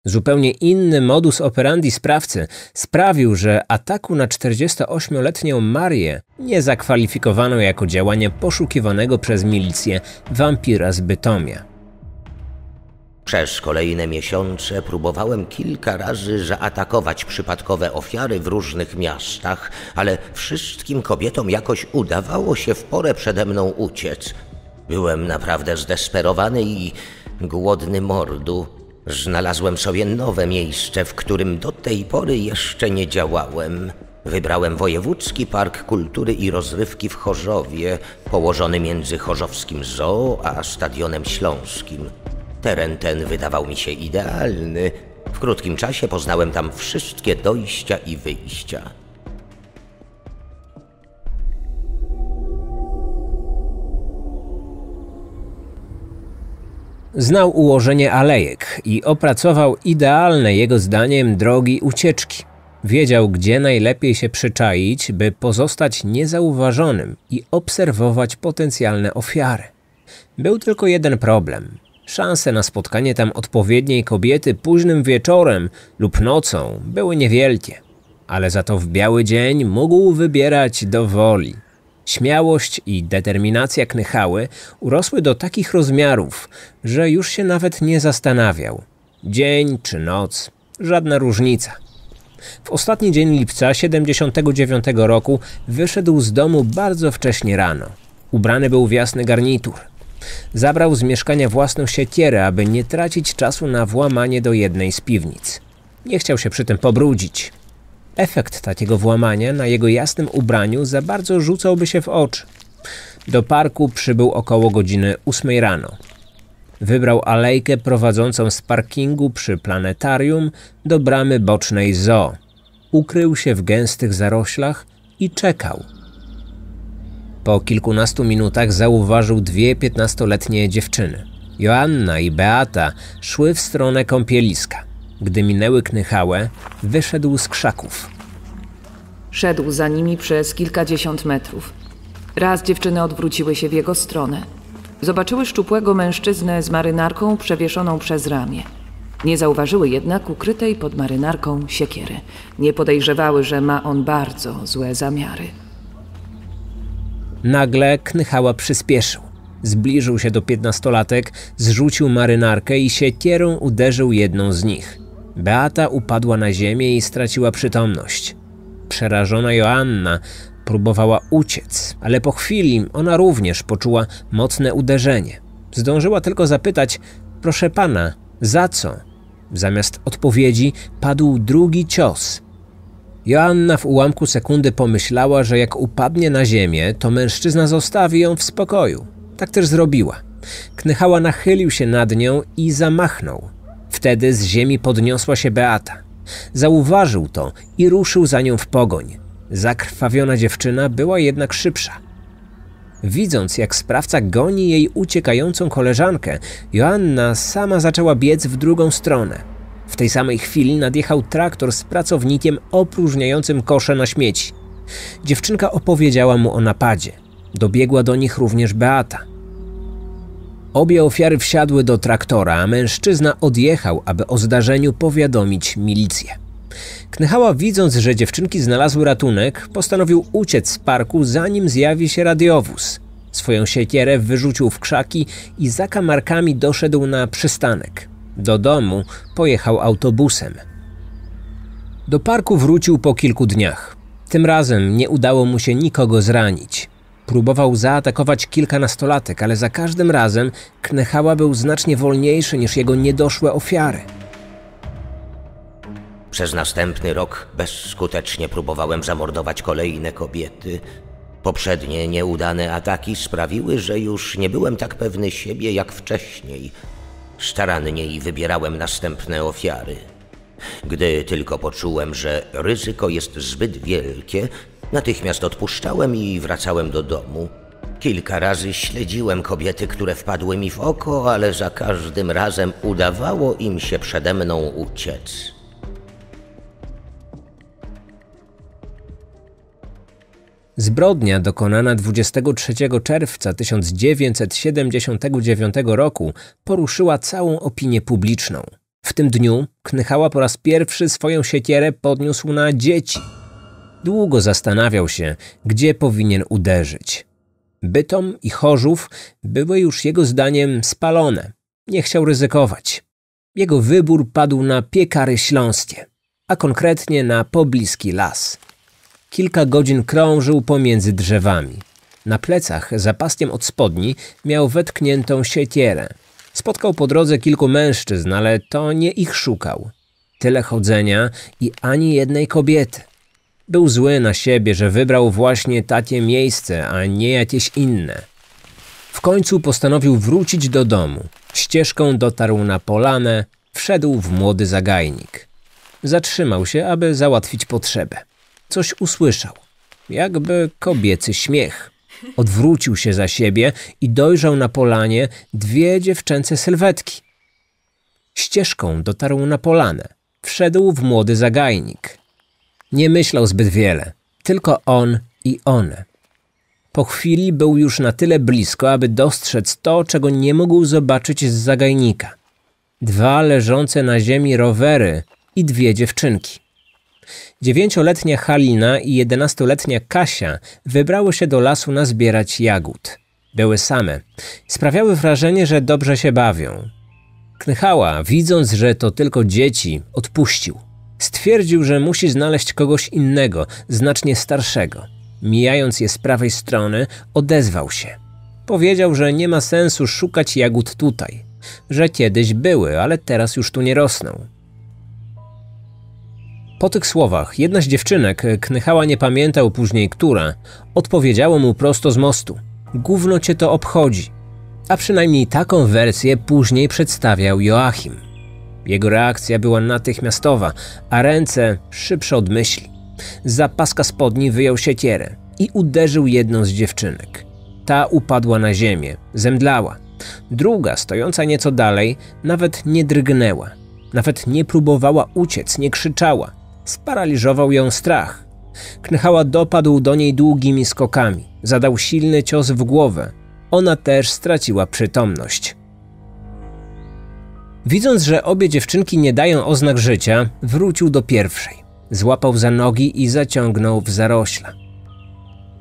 Zupełnie inny modus operandi sprawcy sprawił, że ataku na 48-letnią Marię nie zakwalifikowano jako działanie poszukiwanego przez milicję wampira z Bytomia. Przez kolejne miesiące próbowałem kilka razy zaatakować przypadkowe ofiary w różnych miastach, ale wszystkim kobietom jakoś udawało się w porę przede mną uciec. Byłem naprawdę zdesperowany i głodny mordu. Znalazłem sobie nowe miejsce, w którym do tej pory jeszcze nie działałem. Wybrałem Wojewódzki Park Kultury i Rozrywki w Chorzowie, położony między Chorzowskim Zoo a Stadionem Śląskim. Teren ten wydawał mi się idealny. W krótkim czasie poznałem tam wszystkie dojścia i wyjścia. Znał ułożenie alejek i opracował idealne jego zdaniem drogi ucieczki. Wiedział, gdzie najlepiej się przyczaić, by pozostać niezauważonym i obserwować potencjalne ofiary. Był tylko jeden problem. Szanse na spotkanie tam odpowiedniej kobiety późnym wieczorem lub nocą były niewielkie, ale za to w biały dzień mógł wybierać do woli. Śmiałość i determinacja Knychały urosły do takich rozmiarów, że już się nawet nie zastanawiał. Dzień czy noc, żadna różnica. W ostatni dzień lipca 79 roku wyszedł z domu bardzo wcześnie rano. Ubrany był w jasny garnitur. Zabrał z mieszkania własną siekierę, aby nie tracić czasu na włamanie do jednej z piwnic. Nie chciał się przy tym pobrudzić. Efekt takiego włamania na jego jasnym ubraniu za bardzo rzucałby się w oczy. Do parku przybył około godziny ósmej rano. Wybrał alejkę prowadzącą z parkingu przy planetarium do bramy bocznej zoo. Ukrył się w gęstych zaroślach i czekał. Po kilkunastu minutach zauważył dwie piętnastoletnie dziewczyny. Joanna i Beata szły w stronę kąpieliska. Gdy minęły knychałę, wyszedł z krzaków. Szedł za nimi przez kilkadziesiąt metrów. Raz dziewczyny odwróciły się w jego stronę. Zobaczyły szczupłego mężczyznę z marynarką przewieszoną przez ramię. Nie zauważyły jednak ukrytej pod marynarką siekiery. Nie podejrzewały, że ma on bardzo złe zamiary. Nagle Knychała przyspieszył. Zbliżył się do piętnastolatek, zrzucił marynarkę i siekierą uderzył jedną z nich. Beata upadła na ziemię i straciła przytomność. Przerażona Joanna próbowała uciec, ale po chwili ona również poczuła mocne uderzenie. Zdążyła tylko zapytać: Proszę pana, za co? Zamiast odpowiedzi padł drugi cios. Joanna w ułamku sekundy pomyślała, że jak upadnie na ziemię, to mężczyzna zostawi ją w spokoju. Tak też zrobiła. Knychała nachylił się nad nią i zamachnął. Wtedy z ziemi podniosła się Beata. Zauważył to i ruszył za nią w pogoń. Zakrwawiona dziewczyna była jednak szybsza. Widząc, jak sprawca goni jej uciekającą koleżankę, Joanna sama zaczęła biec w drugą stronę. W tej samej chwili nadjechał traktor z pracownikiem opróżniającym kosze na śmieci. Dziewczynka opowiedziała mu o napadzie. Dobiegła do nich również Beata. Obie ofiary wsiadły do traktora, a mężczyzna odjechał, aby o zdarzeniu powiadomić milicję. Knychała, widząc, że dziewczynki znalazły ratunek, postanowił uciec z parku, zanim zjawi się radiowóz. Swoją siekierę wyrzucił w krzaki i za kamarkami doszedł na przystanek. Do domu pojechał autobusem. Do parku wrócił po kilku dniach. Tym razem nie udało mu się nikogo zranić. Próbował zaatakować kilka nastolatek, ale za każdym razem Knechała był znacznie wolniejszy niż jego niedoszłe ofiary. Przez następny rok bezskutecznie próbowałem zamordować kolejne kobiety. Poprzednie nieudane ataki sprawiły, że już nie byłem tak pewny siebie jak wcześniej – Staranniej wybierałem następne ofiary. Gdy tylko poczułem, że ryzyko jest zbyt wielkie, natychmiast odpuszczałem i wracałem do domu. Kilka razy śledziłem kobiety, które wpadły mi w oko, ale za każdym razem udawało im się przede mną uciec. Zbrodnia dokonana 23 czerwca 1979 roku poruszyła całą opinię publiczną. W tym dniu Knychała po raz pierwszy swoją siekierę podniósł na dzieci. Długo zastanawiał się, gdzie powinien uderzyć. Bytom i Chorzów były już jego zdaniem spalone. Nie chciał ryzykować. Jego wybór padł na piekary śląskie, a konkretnie na pobliski las. Kilka godzin krążył pomiędzy drzewami. Na plecach, za paskiem od spodni, miał wetkniętą siekierę. Spotkał po drodze kilku mężczyzn, ale to nie ich szukał. Tyle chodzenia i ani jednej kobiety. Był zły na siebie, że wybrał właśnie takie miejsce, a nie jakieś inne. W końcu postanowił wrócić do domu. Ścieżką dotarł na polanę, wszedł w młody zagajnik. Zatrzymał się, aby załatwić potrzebę coś usłyszał. Jakby kobiecy śmiech. Odwrócił się za siebie i dojrzał na polanie dwie dziewczęce sylwetki. Ścieżką dotarł na polanę. Wszedł w młody zagajnik. Nie myślał zbyt wiele, tylko on i one. Po chwili był już na tyle blisko, aby dostrzec to, czego nie mógł zobaczyć z zagajnika. Dwa leżące na ziemi rowery i dwie dziewczynki. Dziewięcioletnia Halina i jedenastoletnia Kasia wybrały się do lasu nazbierać jagód. Były same. Sprawiały wrażenie, że dobrze się bawią. Knychała, widząc, że to tylko dzieci, odpuścił. Stwierdził, że musi znaleźć kogoś innego, znacznie starszego. Mijając je z prawej strony, odezwał się. Powiedział, że nie ma sensu szukać jagód tutaj, że kiedyś były, ale teraz już tu nie rosną. Po tych słowach jedna z dziewczynek, e, knychała nie pamiętał później która, odpowiedziało mu prosto z mostu. Gówno cię to obchodzi. A przynajmniej taką wersję później przedstawiał Joachim. Jego reakcja była natychmiastowa, a ręce szybsze od myśli. Za paska spodni wyjął siecierę i uderzył jedną z dziewczynek. Ta upadła na ziemię, zemdlała. Druga, stojąca nieco dalej, nawet nie drgnęła. Nawet nie próbowała uciec, nie krzyczała. Sparaliżował ją strach. Knychała dopadł do niej długimi skokami. Zadał silny cios w głowę. Ona też straciła przytomność. Widząc, że obie dziewczynki nie dają oznak życia, wrócił do pierwszej. Złapał za nogi i zaciągnął w zarośla.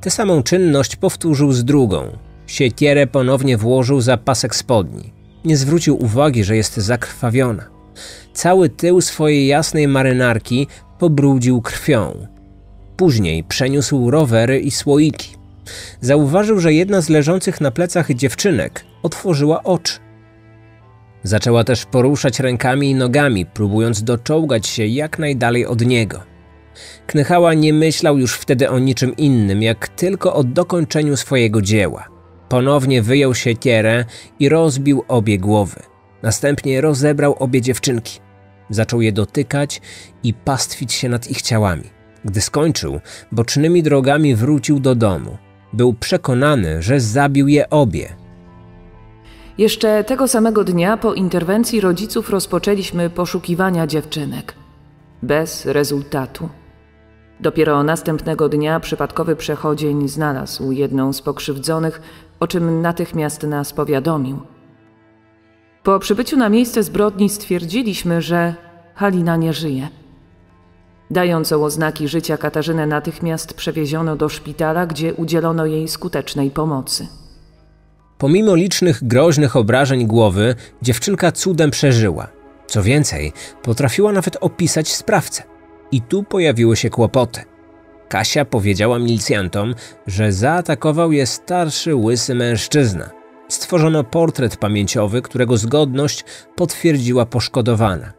Tę samą czynność powtórzył z drugą. Siekierę ponownie włożył za pasek spodni. Nie zwrócił uwagi, że jest zakrwawiona. Cały tył swojej jasnej marynarki pobrudził krwią. Później przeniósł rowery i słoiki. Zauważył, że jedna z leżących na plecach dziewczynek otworzyła oczy. Zaczęła też poruszać rękami i nogami, próbując doczołgać się jak najdalej od niego. Knychała nie myślał już wtedy o niczym innym, jak tylko o dokończeniu swojego dzieła. Ponownie wyjął siekierę i rozbił obie głowy. Następnie rozebrał obie dziewczynki. Zaczął je dotykać i pastwić się nad ich ciałami. Gdy skończył, bocznymi drogami wrócił do domu. Był przekonany, że zabił je obie. Jeszcze tego samego dnia po interwencji rodziców rozpoczęliśmy poszukiwania dziewczynek. Bez rezultatu. Dopiero następnego dnia przypadkowy przechodzień znalazł jedną z pokrzywdzonych, o czym natychmiast nas powiadomił. Po przybyciu na miejsce zbrodni stwierdziliśmy, że Halina nie żyje. Dającą oznaki życia Katarzynę natychmiast przewieziono do szpitala, gdzie udzielono jej skutecznej pomocy. Pomimo licznych groźnych obrażeń głowy, dziewczynka cudem przeżyła. Co więcej, potrafiła nawet opisać sprawcę. I tu pojawiły się kłopoty. Kasia powiedziała milicjantom, że zaatakował je starszy łysy mężczyzna stworzono portret pamięciowy, którego zgodność potwierdziła poszkodowana.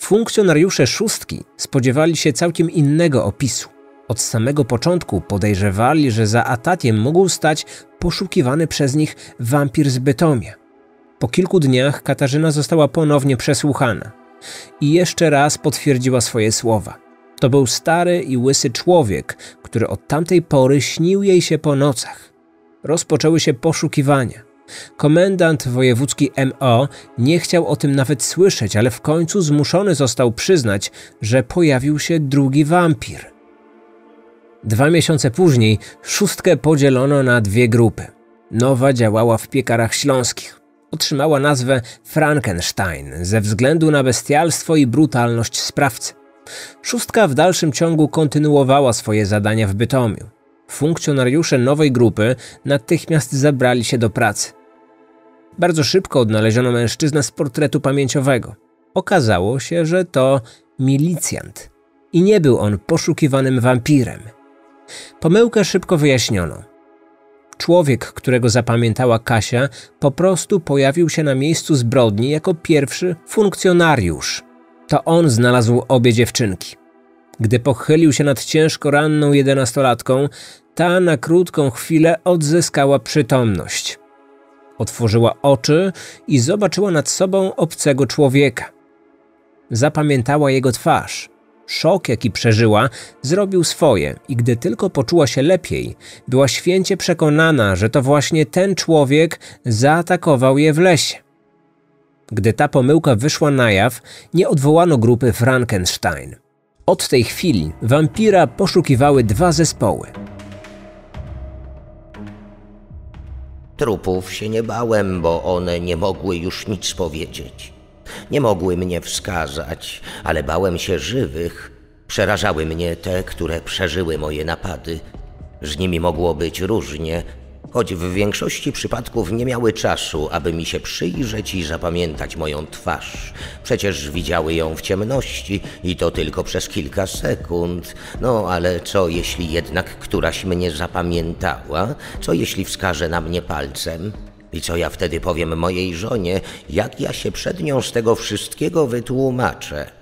Funkcjonariusze szóstki spodziewali się całkiem innego opisu. Od samego początku podejrzewali, że za atakiem mógł stać poszukiwany przez nich wampir z Bytomia. Po kilku dniach Katarzyna została ponownie przesłuchana i jeszcze raz potwierdziła swoje słowa. To był stary i łysy człowiek, który od tamtej pory śnił jej się po nocach. Rozpoczęły się poszukiwania. Komendant wojewódzki MO nie chciał o tym nawet słyszeć, ale w końcu zmuszony został przyznać, że pojawił się drugi wampir. Dwa miesiące później szóstkę podzielono na dwie grupy. Nowa działała w piekarach śląskich. Otrzymała nazwę Frankenstein ze względu na bestialstwo i brutalność sprawcy. Szóstka w dalszym ciągu kontynuowała swoje zadania w Bytomiu. Funkcjonariusze nowej grupy natychmiast zabrali się do pracy. Bardzo szybko odnaleziono mężczyznę z portretu pamięciowego. Okazało się, że to milicjant. I nie był on poszukiwanym wampirem. Pomyłkę szybko wyjaśniono. Człowiek, którego zapamiętała Kasia, po prostu pojawił się na miejscu zbrodni jako pierwszy funkcjonariusz. To on znalazł obie dziewczynki. Gdy pochylił się nad ciężko ranną jedenastolatką, ta na krótką chwilę odzyskała przytomność. Otworzyła oczy i zobaczyła nad sobą obcego człowieka. Zapamiętała jego twarz. Szok, jaki przeżyła, zrobił swoje i gdy tylko poczuła się lepiej, była święcie przekonana, że to właśnie ten człowiek zaatakował je w lesie. Gdy ta pomyłka wyszła na jaw, nie odwołano grupy Frankenstein. Od tej chwili wampira poszukiwały dwa zespoły Trupów się nie bałem, bo one nie mogły już nic powiedzieć. Nie mogły mnie wskazać, ale bałem się żywych. Przerażały mnie te, które przeżyły moje napady. Z nimi mogło być różnie, Choć w większości przypadków nie miały czasu, aby mi się przyjrzeć i zapamiętać moją twarz. Przecież widziały ją w ciemności i to tylko przez kilka sekund. No ale co jeśli jednak któraś mnie zapamiętała? Co jeśli wskaże na mnie palcem? I co ja wtedy powiem mojej żonie, jak ja się przed nią z tego wszystkiego wytłumaczę?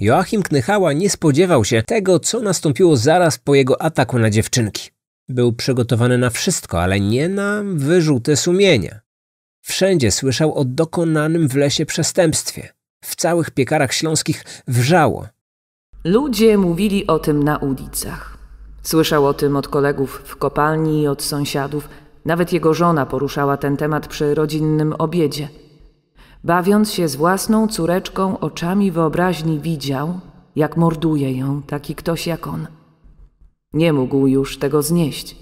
Joachim Knychała nie spodziewał się tego, co nastąpiło zaraz po jego ataku na dziewczynki. Był przygotowany na wszystko, ale nie na wyrzuty sumienia. Wszędzie słyszał o dokonanym w lesie przestępstwie. W całych piekarach śląskich wrzało. Ludzie mówili o tym na ulicach. Słyszał o tym od kolegów w kopalni i od sąsiadów. Nawet jego żona poruszała ten temat przy rodzinnym obiedzie – Bawiąc się z własną córeczką oczami wyobraźni widział, jak morduje ją taki ktoś jak on. Nie mógł już tego znieść.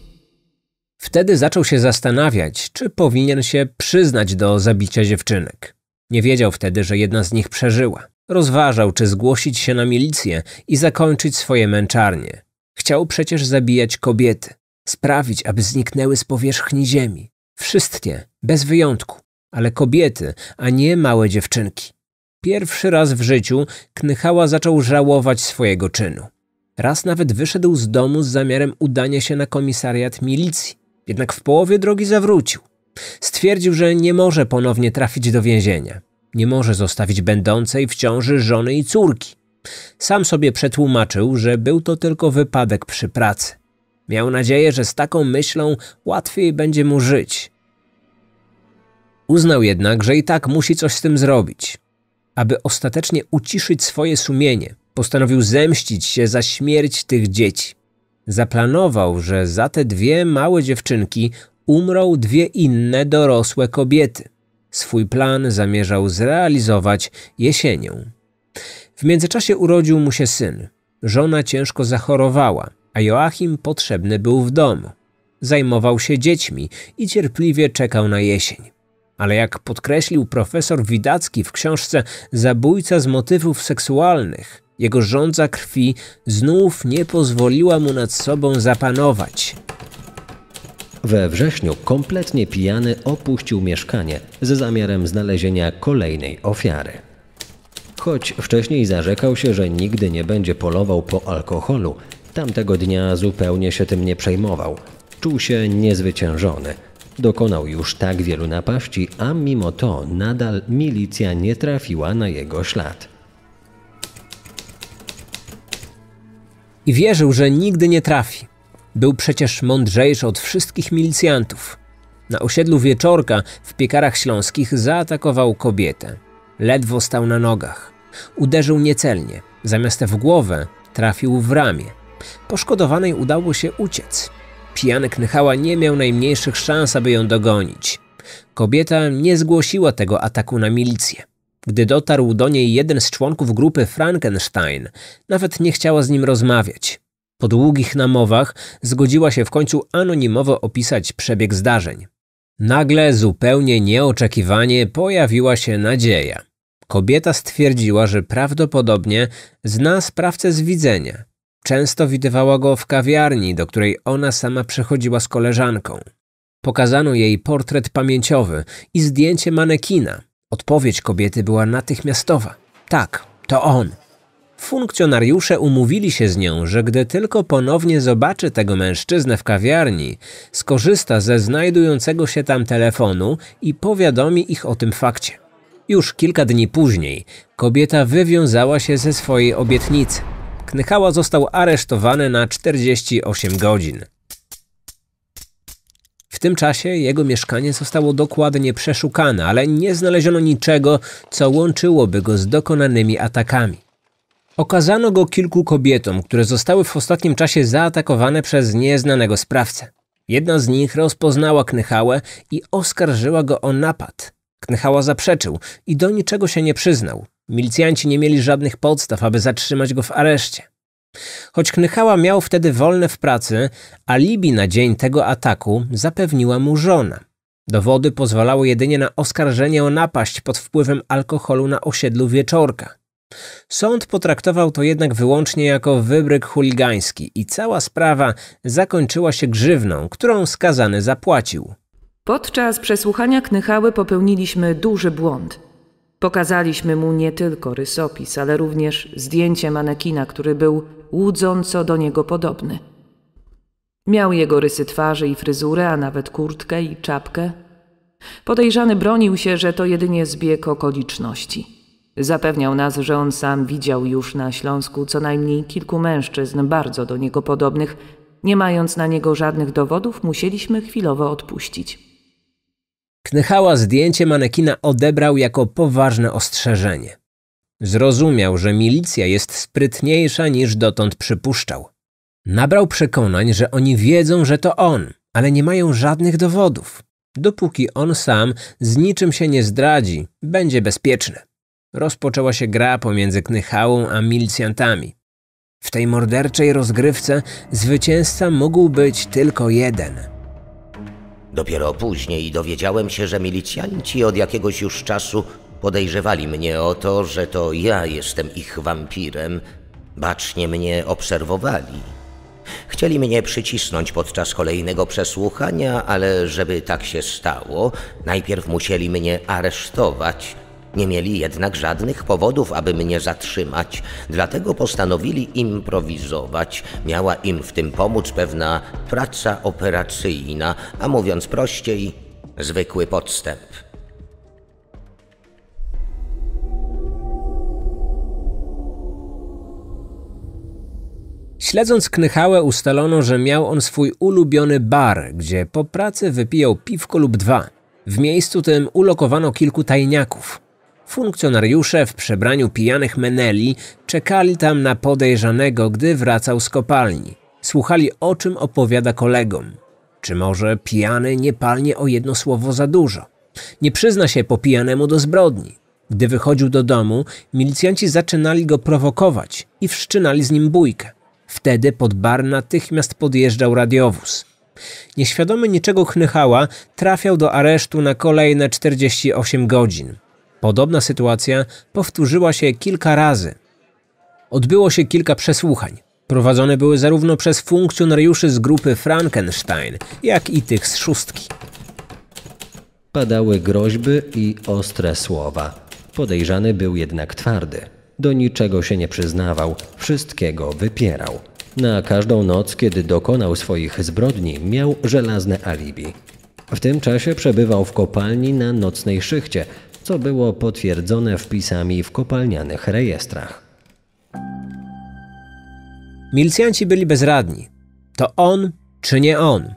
Wtedy zaczął się zastanawiać, czy powinien się przyznać do zabicia dziewczynek. Nie wiedział wtedy, że jedna z nich przeżyła. Rozważał, czy zgłosić się na milicję i zakończyć swoje męczarnie. Chciał przecież zabijać kobiety, sprawić, aby zniknęły z powierzchni ziemi. Wszystkie, bez wyjątku ale kobiety, a nie małe dziewczynki. Pierwszy raz w życiu Knychała zaczął żałować swojego czynu. Raz nawet wyszedł z domu z zamiarem udania się na komisariat milicji, jednak w połowie drogi zawrócił. Stwierdził, że nie może ponownie trafić do więzienia. Nie może zostawić będącej w ciąży żony i córki. Sam sobie przetłumaczył, że był to tylko wypadek przy pracy. Miał nadzieję, że z taką myślą łatwiej będzie mu żyć. Uznał jednak, że i tak musi coś z tym zrobić. Aby ostatecznie uciszyć swoje sumienie, postanowił zemścić się za śmierć tych dzieci. Zaplanował, że za te dwie małe dziewczynki umrą dwie inne dorosłe kobiety. Swój plan zamierzał zrealizować jesienią. W międzyczasie urodził mu się syn. Żona ciężko zachorowała, a Joachim potrzebny był w domu. Zajmował się dziećmi i cierpliwie czekał na jesień. Ale jak podkreślił profesor Widacki w książce Zabójca z motywów seksualnych, jego żądza krwi znów nie pozwoliła mu nad sobą zapanować. We wrześniu kompletnie pijany opuścił mieszkanie ze zamiarem znalezienia kolejnej ofiary. Choć wcześniej zarzekał się, że nigdy nie będzie polował po alkoholu, tamtego dnia zupełnie się tym nie przejmował. Czuł się niezwyciężony – Dokonał już tak wielu napaści, a mimo to nadal milicja nie trafiła na jego ślad. I wierzył, że nigdy nie trafi. Był przecież mądrzejszy od wszystkich milicjantów. Na osiedlu Wieczorka w Piekarach Śląskich zaatakował kobietę. Ledwo stał na nogach. Uderzył niecelnie. Zamiast w głowę trafił w ramię. Poszkodowanej udało się uciec. Pijany Knychała nie miał najmniejszych szans, aby ją dogonić. Kobieta nie zgłosiła tego ataku na milicję. Gdy dotarł do niej jeden z członków grupy Frankenstein, nawet nie chciała z nim rozmawiać. Po długich namowach zgodziła się w końcu anonimowo opisać przebieg zdarzeń. Nagle, zupełnie nieoczekiwanie, pojawiła się nadzieja. Kobieta stwierdziła, że prawdopodobnie zna sprawcę z widzenia Często widywała go w kawiarni, do której ona sama przechodziła z koleżanką. Pokazano jej portret pamięciowy i zdjęcie manekina. Odpowiedź kobiety była natychmiastowa. Tak, to on. Funkcjonariusze umówili się z nią, że gdy tylko ponownie zobaczy tego mężczyznę w kawiarni, skorzysta ze znajdującego się tam telefonu i powiadomi ich o tym fakcie. Już kilka dni później kobieta wywiązała się ze swojej obietnicy. Knychała został aresztowany na 48 godzin. W tym czasie jego mieszkanie zostało dokładnie przeszukane, ale nie znaleziono niczego, co łączyłoby go z dokonanymi atakami. Okazano go kilku kobietom, które zostały w ostatnim czasie zaatakowane przez nieznanego sprawcę. Jedna z nich rozpoznała Knychałę i oskarżyła go o napad. Knychała zaprzeczył i do niczego się nie przyznał. Milicjanci nie mieli żadnych podstaw, aby zatrzymać go w areszcie. Choć Knychała miał wtedy wolne w pracy, alibi na dzień tego ataku zapewniła mu żona. Dowody pozwalały jedynie na oskarżenie o napaść pod wpływem alkoholu na osiedlu Wieczorka. Sąd potraktował to jednak wyłącznie jako wybryk chuligański i cała sprawa zakończyła się grzywną, którą skazany zapłacił. Podczas przesłuchania Knychały popełniliśmy duży błąd – Pokazaliśmy mu nie tylko rysopis, ale również zdjęcie manekina, który był łudząco do niego podobny. Miał jego rysy twarzy i fryzurę, a nawet kurtkę i czapkę. Podejrzany bronił się, że to jedynie zbieg okoliczności. Zapewniał nas, że on sam widział już na Śląsku co najmniej kilku mężczyzn bardzo do niego podobnych. Nie mając na niego żadnych dowodów, musieliśmy chwilowo odpuścić. Knychała zdjęcie manekina odebrał jako poważne ostrzeżenie. Zrozumiał, że milicja jest sprytniejsza niż dotąd przypuszczał. Nabrał przekonań, że oni wiedzą, że to on, ale nie mają żadnych dowodów. Dopóki on sam z niczym się nie zdradzi, będzie bezpieczny. Rozpoczęła się gra pomiędzy Knychałą a milicjantami. W tej morderczej rozgrywce zwycięzca mógł być tylko jeden – Dopiero później dowiedziałem się, że milicjanci od jakiegoś już czasu podejrzewali mnie o to, że to ja jestem ich wampirem. Bacznie mnie obserwowali. Chcieli mnie przycisnąć podczas kolejnego przesłuchania, ale żeby tak się stało, najpierw musieli mnie aresztować – nie mieli jednak żadnych powodów, aby mnie zatrzymać, dlatego postanowili improwizować. Miała im w tym pomóc pewna praca operacyjna, a mówiąc prościej, zwykły podstęp. Śledząc Knychałę ustalono, że miał on swój ulubiony bar, gdzie po pracy wypijał piwko lub dwa. W miejscu tym ulokowano kilku tajniaków. Funkcjonariusze w przebraniu pijanych Meneli czekali tam na podejrzanego, gdy wracał z kopalni. Słuchali o czym opowiada kolegom. Czy może pijany nie palnie o jedno słowo za dużo? Nie przyzna się po pijanemu do zbrodni. Gdy wychodził do domu, milicjanci zaczynali go prowokować i wszczynali z nim bójkę. Wtedy pod bar natychmiast podjeżdżał radiowóz. Nieświadomy niczego Chnychała trafiał do aresztu na kolejne 48 godzin. Podobna sytuacja powtórzyła się kilka razy. Odbyło się kilka przesłuchań. Prowadzone były zarówno przez funkcjonariuszy z grupy Frankenstein, jak i tych z szóstki. Padały groźby i ostre słowa. Podejrzany był jednak twardy. Do niczego się nie przyznawał, wszystkiego wypierał. Na każdą noc, kiedy dokonał swoich zbrodni, miał żelazne alibi. W tym czasie przebywał w kopalni na nocnej szychcie, co było potwierdzone wpisami w kopalnianych rejestrach. Milicjanci byli bezradni. To on czy nie on?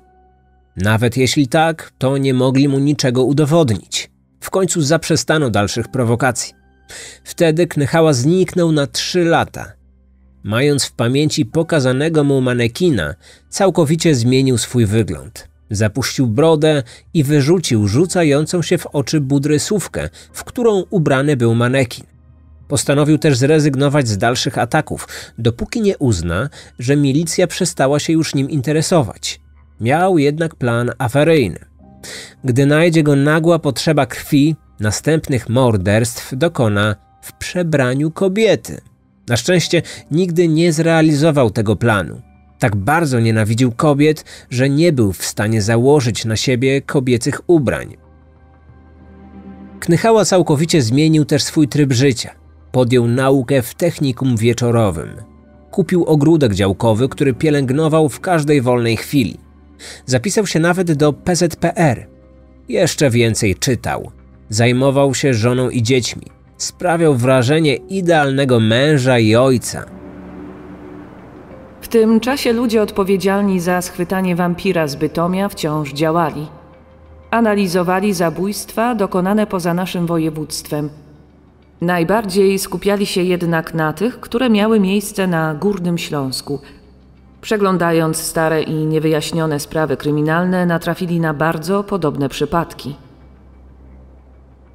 Nawet jeśli tak, to nie mogli mu niczego udowodnić. W końcu zaprzestano dalszych prowokacji. Wtedy Knychała zniknął na trzy lata. Mając w pamięci pokazanego mu manekina, całkowicie zmienił swój wygląd. Zapuścił brodę i wyrzucił rzucającą się w oczy budrysówkę, w którą ubrany był manekin. Postanowił też zrezygnować z dalszych ataków, dopóki nie uzna, że milicja przestała się już nim interesować. Miał jednak plan aferyjny. Gdy najdzie go nagła potrzeba krwi, następnych morderstw dokona w przebraniu kobiety. Na szczęście nigdy nie zrealizował tego planu. Tak bardzo nienawidził kobiet, że nie był w stanie założyć na siebie kobiecych ubrań. Knychała całkowicie zmienił też swój tryb życia. Podjął naukę w technikum wieczorowym. Kupił ogródek działkowy, który pielęgnował w każdej wolnej chwili. Zapisał się nawet do PZPR. Jeszcze więcej czytał. Zajmował się żoną i dziećmi. Sprawiał wrażenie idealnego męża i ojca. W tym czasie ludzie odpowiedzialni za schwytanie wampira z Bytomia wciąż działali. Analizowali zabójstwa dokonane poza naszym województwem. Najbardziej skupiali się jednak na tych, które miały miejsce na Górnym Śląsku. Przeglądając stare i niewyjaśnione sprawy kryminalne, natrafili na bardzo podobne przypadki.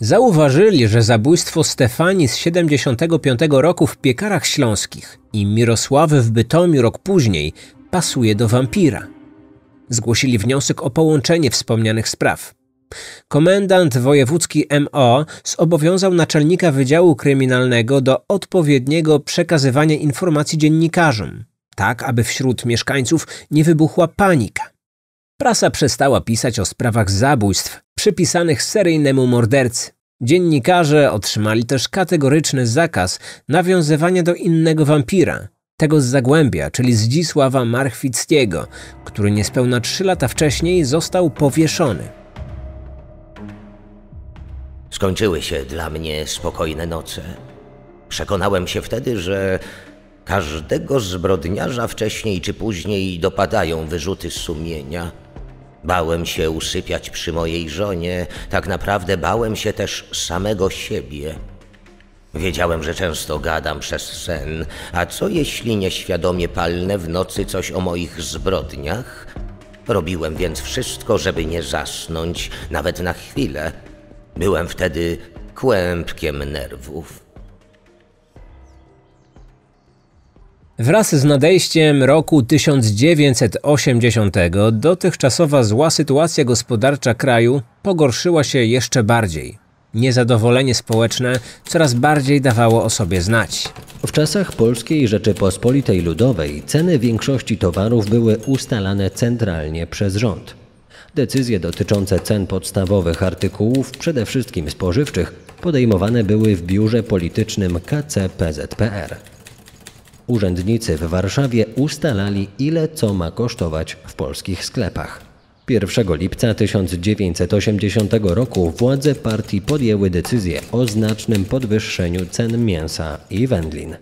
Zauważyli, że zabójstwo Stefani z 75 roku w Piekarach Śląskich i Mirosławy w Bytomiu rok później pasuje do wampira. Zgłosili wniosek o połączenie wspomnianych spraw. Komendant wojewódzki MO zobowiązał naczelnika Wydziału Kryminalnego do odpowiedniego przekazywania informacji dziennikarzom, tak aby wśród mieszkańców nie wybuchła panika. Prasa przestała pisać o sprawach zabójstw, przypisanych seryjnemu mordercy. Dziennikarze otrzymali też kategoryczny zakaz nawiązywania do innego wampira, tego z Zagłębia, czyli Zdzisława Marchwickiego, który niespełna trzy lata wcześniej został powieszony. Skończyły się dla mnie spokojne noce. Przekonałem się wtedy, że każdego zbrodniarza wcześniej czy później dopadają wyrzuty sumienia – Bałem się usypiać przy mojej żonie, tak naprawdę bałem się też samego siebie. Wiedziałem, że często gadam przez sen, a co jeśli nieświadomie palnę w nocy coś o moich zbrodniach? Robiłem więc wszystko, żeby nie zasnąć, nawet na chwilę. Byłem wtedy kłębkiem nerwów. Wraz z nadejściem roku 1980 dotychczasowa zła sytuacja gospodarcza kraju pogorszyła się jeszcze bardziej. Niezadowolenie społeczne coraz bardziej dawało o sobie znać. W czasach Polskiej Rzeczypospolitej Ludowej ceny większości towarów były ustalane centralnie przez rząd. Decyzje dotyczące cen podstawowych artykułów, przede wszystkim spożywczych, podejmowane były w biurze politycznym KCPZPR. Urzędnicy w Warszawie ustalali, ile co ma kosztować w polskich sklepach. 1 lipca 1980 roku władze partii podjęły decyzję o znacznym podwyższeniu cen mięsa i wędlin.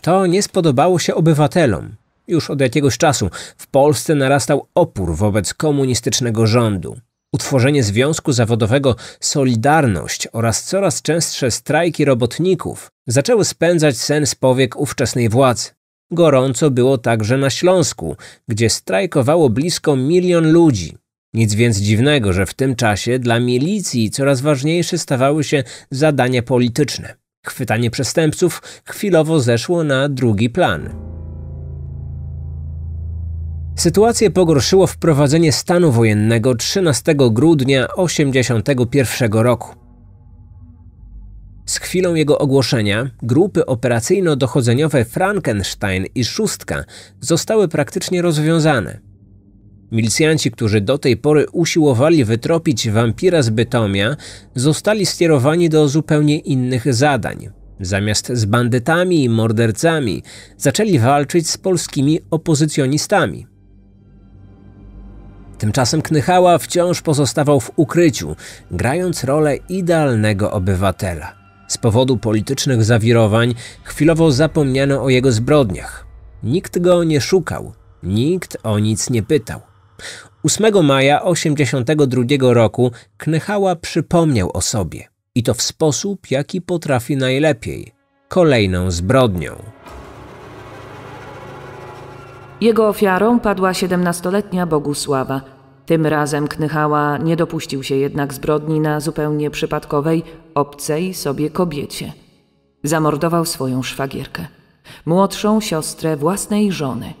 To nie spodobało się obywatelom. Już od jakiegoś czasu w Polsce narastał opór wobec komunistycznego rządu. Utworzenie związku zawodowego Solidarność oraz coraz częstsze strajki robotników zaczęły spędzać sen z powiek ówczesnej władzy. Gorąco było także na Śląsku, gdzie strajkowało blisko milion ludzi. Nic więc dziwnego, że w tym czasie dla milicji coraz ważniejsze stawały się zadania polityczne. Chwytanie przestępców chwilowo zeszło na drugi plan. Sytuację pogorszyło wprowadzenie stanu wojennego 13 grudnia 1981 roku. Z chwilą jego ogłoszenia grupy operacyjno-dochodzeniowe Frankenstein i Szóstka zostały praktycznie rozwiązane. Milicjanci, którzy do tej pory usiłowali wytropić wampira z Bytomia, zostali skierowani do zupełnie innych zadań. Zamiast z bandytami i mordercami zaczęli walczyć z polskimi opozycjonistami. Tymczasem Knychała wciąż pozostawał w ukryciu, grając rolę idealnego obywatela. Z powodu politycznych zawirowań chwilowo zapomniano o jego zbrodniach. Nikt go nie szukał, nikt o nic nie pytał. 8 maja 82 roku Knychała przypomniał o sobie i to w sposób, jaki potrafi najlepiej kolejną zbrodnią. Jego ofiarą padła siedemnastoletnia Bogusława. Tym razem Knychała nie dopuścił się jednak zbrodni na zupełnie przypadkowej, obcej sobie kobiecie. Zamordował swoją szwagierkę, młodszą siostrę własnej żony.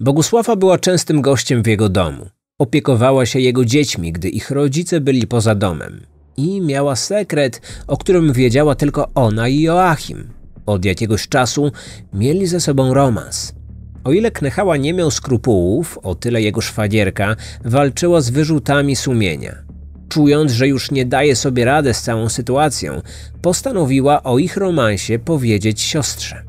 Bogusława była częstym gościem w jego domu. Opiekowała się jego dziećmi, gdy ich rodzice byli poza domem. I miała sekret, o którym wiedziała tylko ona i Joachim. Od jakiegoś czasu mieli ze sobą romans – o ile Knechała nie miał skrupułów, o tyle jego szwagierka walczyła z wyrzutami sumienia. Czując, że już nie daje sobie rady z całą sytuacją, postanowiła o ich romansie powiedzieć siostrze.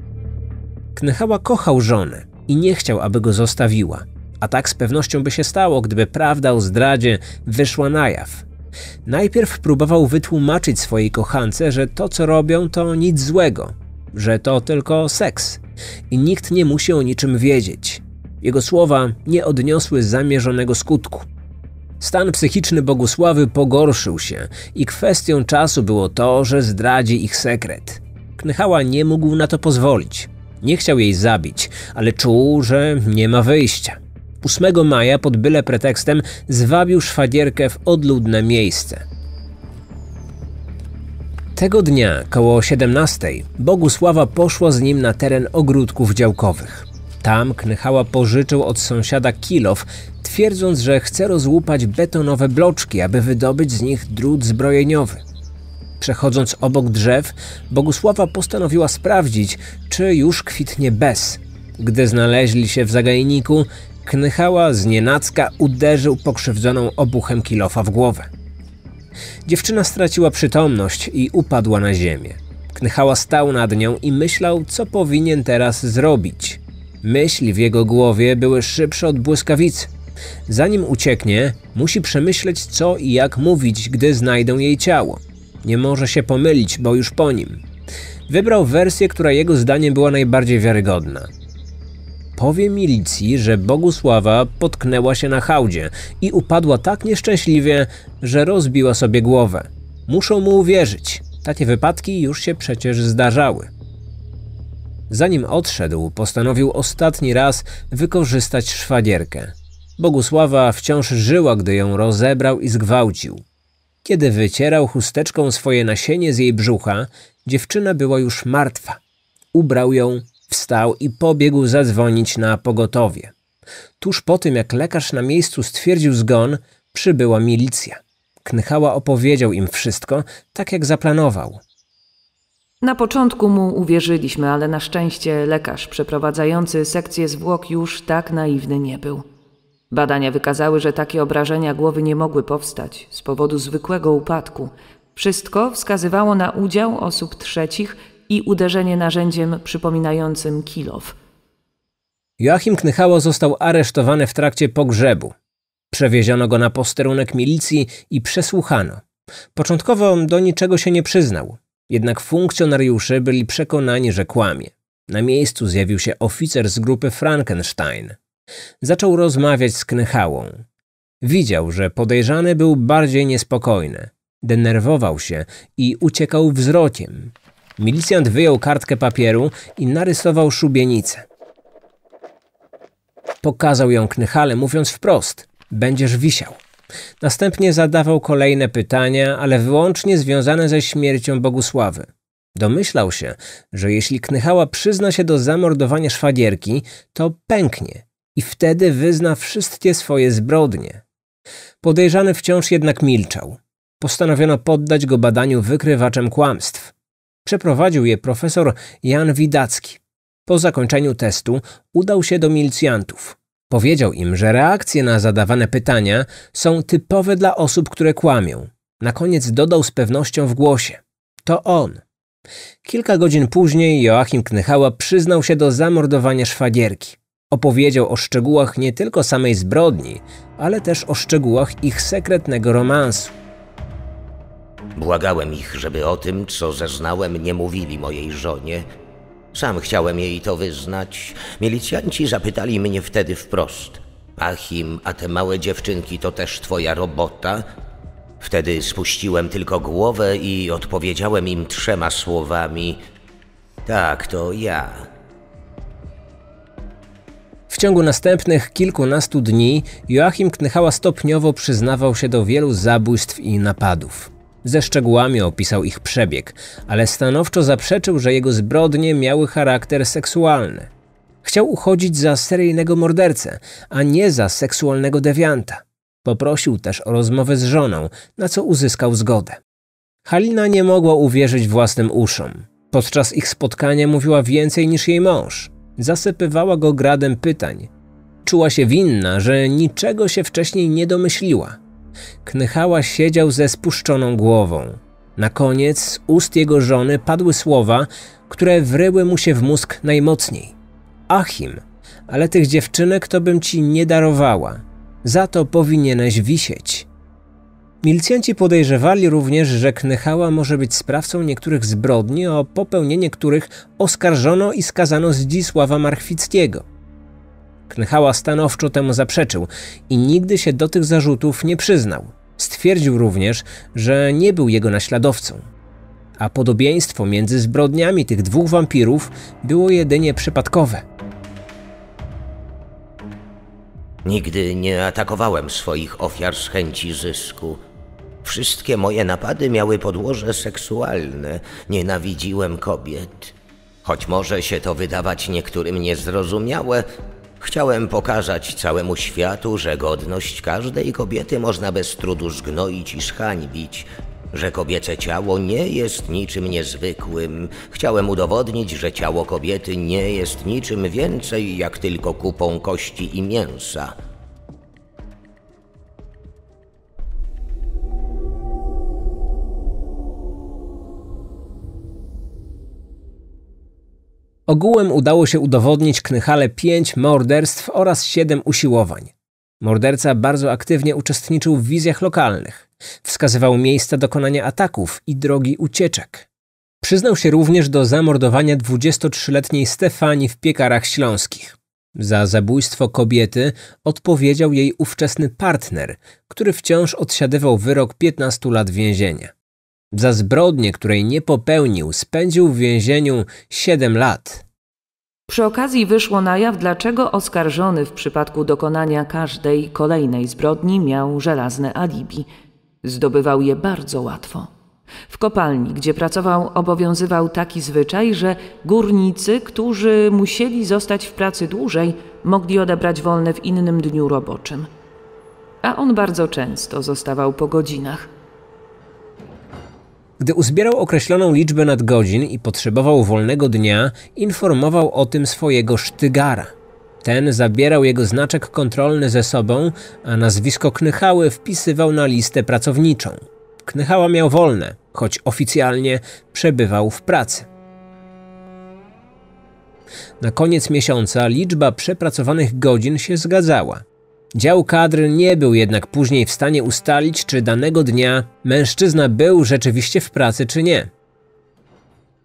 Knechała kochał żonę i nie chciał, aby go zostawiła, a tak z pewnością by się stało, gdyby prawda o zdradzie wyszła na jaw. Najpierw próbował wytłumaczyć swojej kochance, że to co robią to nic złego, że to tylko seks i nikt nie musi o niczym wiedzieć. Jego słowa nie odniosły zamierzonego skutku. Stan psychiczny Bogusławy pogorszył się i kwestią czasu było to, że zdradzi ich sekret. Knychała nie mógł na to pozwolić. Nie chciał jej zabić, ale czuł, że nie ma wyjścia. 8 maja pod byle pretekstem zwabił szwagierkę w odludne miejsce. Tego dnia, koło 17, Bogusława poszła z nim na teren ogródków działkowych. Tam Knychała pożyczył od sąsiada kilof, twierdząc, że chce rozłupać betonowe bloczki, aby wydobyć z nich drut zbrojeniowy. Przechodząc obok drzew, Bogusława postanowiła sprawdzić, czy już kwitnie bez. Gdy znaleźli się w zagajniku, Knychała znienacka uderzył pokrzywdzoną obuchem kilofa w głowę. Dziewczyna straciła przytomność i upadła na ziemię. Knychała stał nad nią i myślał, co powinien teraz zrobić. Myśli w jego głowie były szybsze od błyskawicy. Zanim ucieknie, musi przemyśleć, co i jak mówić, gdy znajdą jej ciało. Nie może się pomylić, bo już po nim. Wybrał wersję, która jego zdaniem była najbardziej wiarygodna. Powie milicji, że Bogusława potknęła się na hałdzie i upadła tak nieszczęśliwie, że rozbiła sobie głowę. Muszą mu uwierzyć. Takie wypadki już się przecież zdarzały. Zanim odszedł, postanowił ostatni raz wykorzystać szwagierkę. Bogusława wciąż żyła, gdy ją rozebrał i zgwałcił. Kiedy wycierał chusteczką swoje nasienie z jej brzucha, dziewczyna była już martwa. Ubrał ją Wstał i pobiegł zadzwonić na pogotowie. Tuż po tym, jak lekarz na miejscu stwierdził zgon, przybyła milicja. Knychała opowiedział im wszystko, tak jak zaplanował. Na początku mu uwierzyliśmy, ale na szczęście lekarz przeprowadzający sekcję zwłok już tak naiwny nie był. Badania wykazały, że takie obrażenia głowy nie mogły powstać z powodu zwykłego upadku. Wszystko wskazywało na udział osób trzecich i uderzenie narzędziem przypominającym kilow. Joachim Knychało został aresztowany w trakcie pogrzebu. Przewieziono go na posterunek milicji i przesłuchano. Początkowo do niczego się nie przyznał, jednak funkcjonariusze byli przekonani, że kłamie. Na miejscu zjawił się oficer z grupy Frankenstein. Zaczął rozmawiać z Knychałą. Widział, że podejrzany był bardziej niespokojny. Denerwował się i uciekał wzrokiem. Milicjant wyjął kartkę papieru i narysował szubienicę. Pokazał ją Knychale, mówiąc wprost: Będziesz wisiał. Następnie zadawał kolejne pytania, ale wyłącznie związane ze śmiercią Bogusławy. Domyślał się, że jeśli Knychała przyzna się do zamordowania szwagierki, to pęknie i wtedy wyzna wszystkie swoje zbrodnie. Podejrzany wciąż jednak milczał. Postanowiono poddać go badaniu wykrywaczem kłamstw. Przeprowadził je profesor Jan Widacki. Po zakończeniu testu udał się do milicjantów. Powiedział im, że reakcje na zadawane pytania są typowe dla osób, które kłamią. Na koniec dodał z pewnością w głosie: To on. Kilka godzin później Joachim Knychała przyznał się do zamordowania szwagierki. Opowiedział o szczegółach nie tylko samej zbrodni, ale też o szczegółach ich sekretnego romansu. Błagałem ich, żeby o tym, co zeznałem, nie mówili mojej żonie. Sam chciałem jej to wyznać. Milicjanci zapytali mnie wtedy wprost. Achim, a te małe dziewczynki to też twoja robota? Wtedy spuściłem tylko głowę i odpowiedziałem im trzema słowami: Tak, to ja. W ciągu następnych kilkunastu dni Joachim Knychała stopniowo przyznawał się do wielu zabójstw i napadów. Ze szczegółami opisał ich przebieg, ale stanowczo zaprzeczył, że jego zbrodnie miały charakter seksualny. Chciał uchodzić za seryjnego mordercę, a nie za seksualnego dewianta. Poprosił też o rozmowę z żoną, na co uzyskał zgodę. Halina nie mogła uwierzyć własnym uszom. Podczas ich spotkania mówiła więcej niż jej mąż. Zasypywała go gradem pytań. Czuła się winna, że niczego się wcześniej nie domyśliła. Knychała siedział ze spuszczoną głową. Na koniec z ust jego żony padły słowa, które wryły mu się w mózg najmocniej. Achim, ale tych dziewczynek to bym ci nie darowała. Za to powinieneś wisieć. Milicjanci podejrzewali również, że Knychała może być sprawcą niektórych zbrodni, o popełnienie których oskarżono i skazano Zdzisława Marchwickiego. Knychała stanowczo temu zaprzeczył i nigdy się do tych zarzutów nie przyznał. Stwierdził również, że nie był jego naśladowcą. A podobieństwo między zbrodniami tych dwóch wampirów było jedynie przypadkowe. Nigdy nie atakowałem swoich ofiar z chęci zysku. Wszystkie moje napady miały podłoże seksualne. Nienawidziłem kobiet. Choć może się to wydawać niektórym niezrozumiałe, Chciałem pokazać całemu światu, że godność każdej kobiety można bez trudu zgnoić i szhańbić, że kobiece ciało nie jest niczym niezwykłym. Chciałem udowodnić, że ciało kobiety nie jest niczym więcej jak tylko kupą kości i mięsa. Ogółem udało się udowodnić Knychale pięć morderstw oraz siedem usiłowań. Morderca bardzo aktywnie uczestniczył w wizjach lokalnych, wskazywał miejsca dokonania ataków i drogi ucieczek. Przyznał się również do zamordowania 23-letniej Stefanii w piekarach śląskich. Za zabójstwo kobiety odpowiedział jej ówczesny partner, który wciąż odsiadywał wyrok 15 lat więzienia. Za zbrodnię, której nie popełnił, spędził w więzieniu 7 lat. Przy okazji wyszło na jaw, dlaczego oskarżony w przypadku dokonania każdej kolejnej zbrodni miał żelazne alibi. Zdobywał je bardzo łatwo. W kopalni, gdzie pracował, obowiązywał taki zwyczaj, że górnicy, którzy musieli zostać w pracy dłużej, mogli odebrać wolne w innym dniu roboczym. A on bardzo często zostawał po godzinach. Gdy uzbierał określoną liczbę nadgodzin i potrzebował wolnego dnia, informował o tym swojego sztygara. Ten zabierał jego znaczek kontrolny ze sobą, a nazwisko Knychały wpisywał na listę pracowniczą. Knychała miał wolne, choć oficjalnie przebywał w pracy. Na koniec miesiąca liczba przepracowanych godzin się zgadzała. Dział kadr nie był jednak później w stanie ustalić, czy danego dnia mężczyzna był rzeczywiście w pracy, czy nie.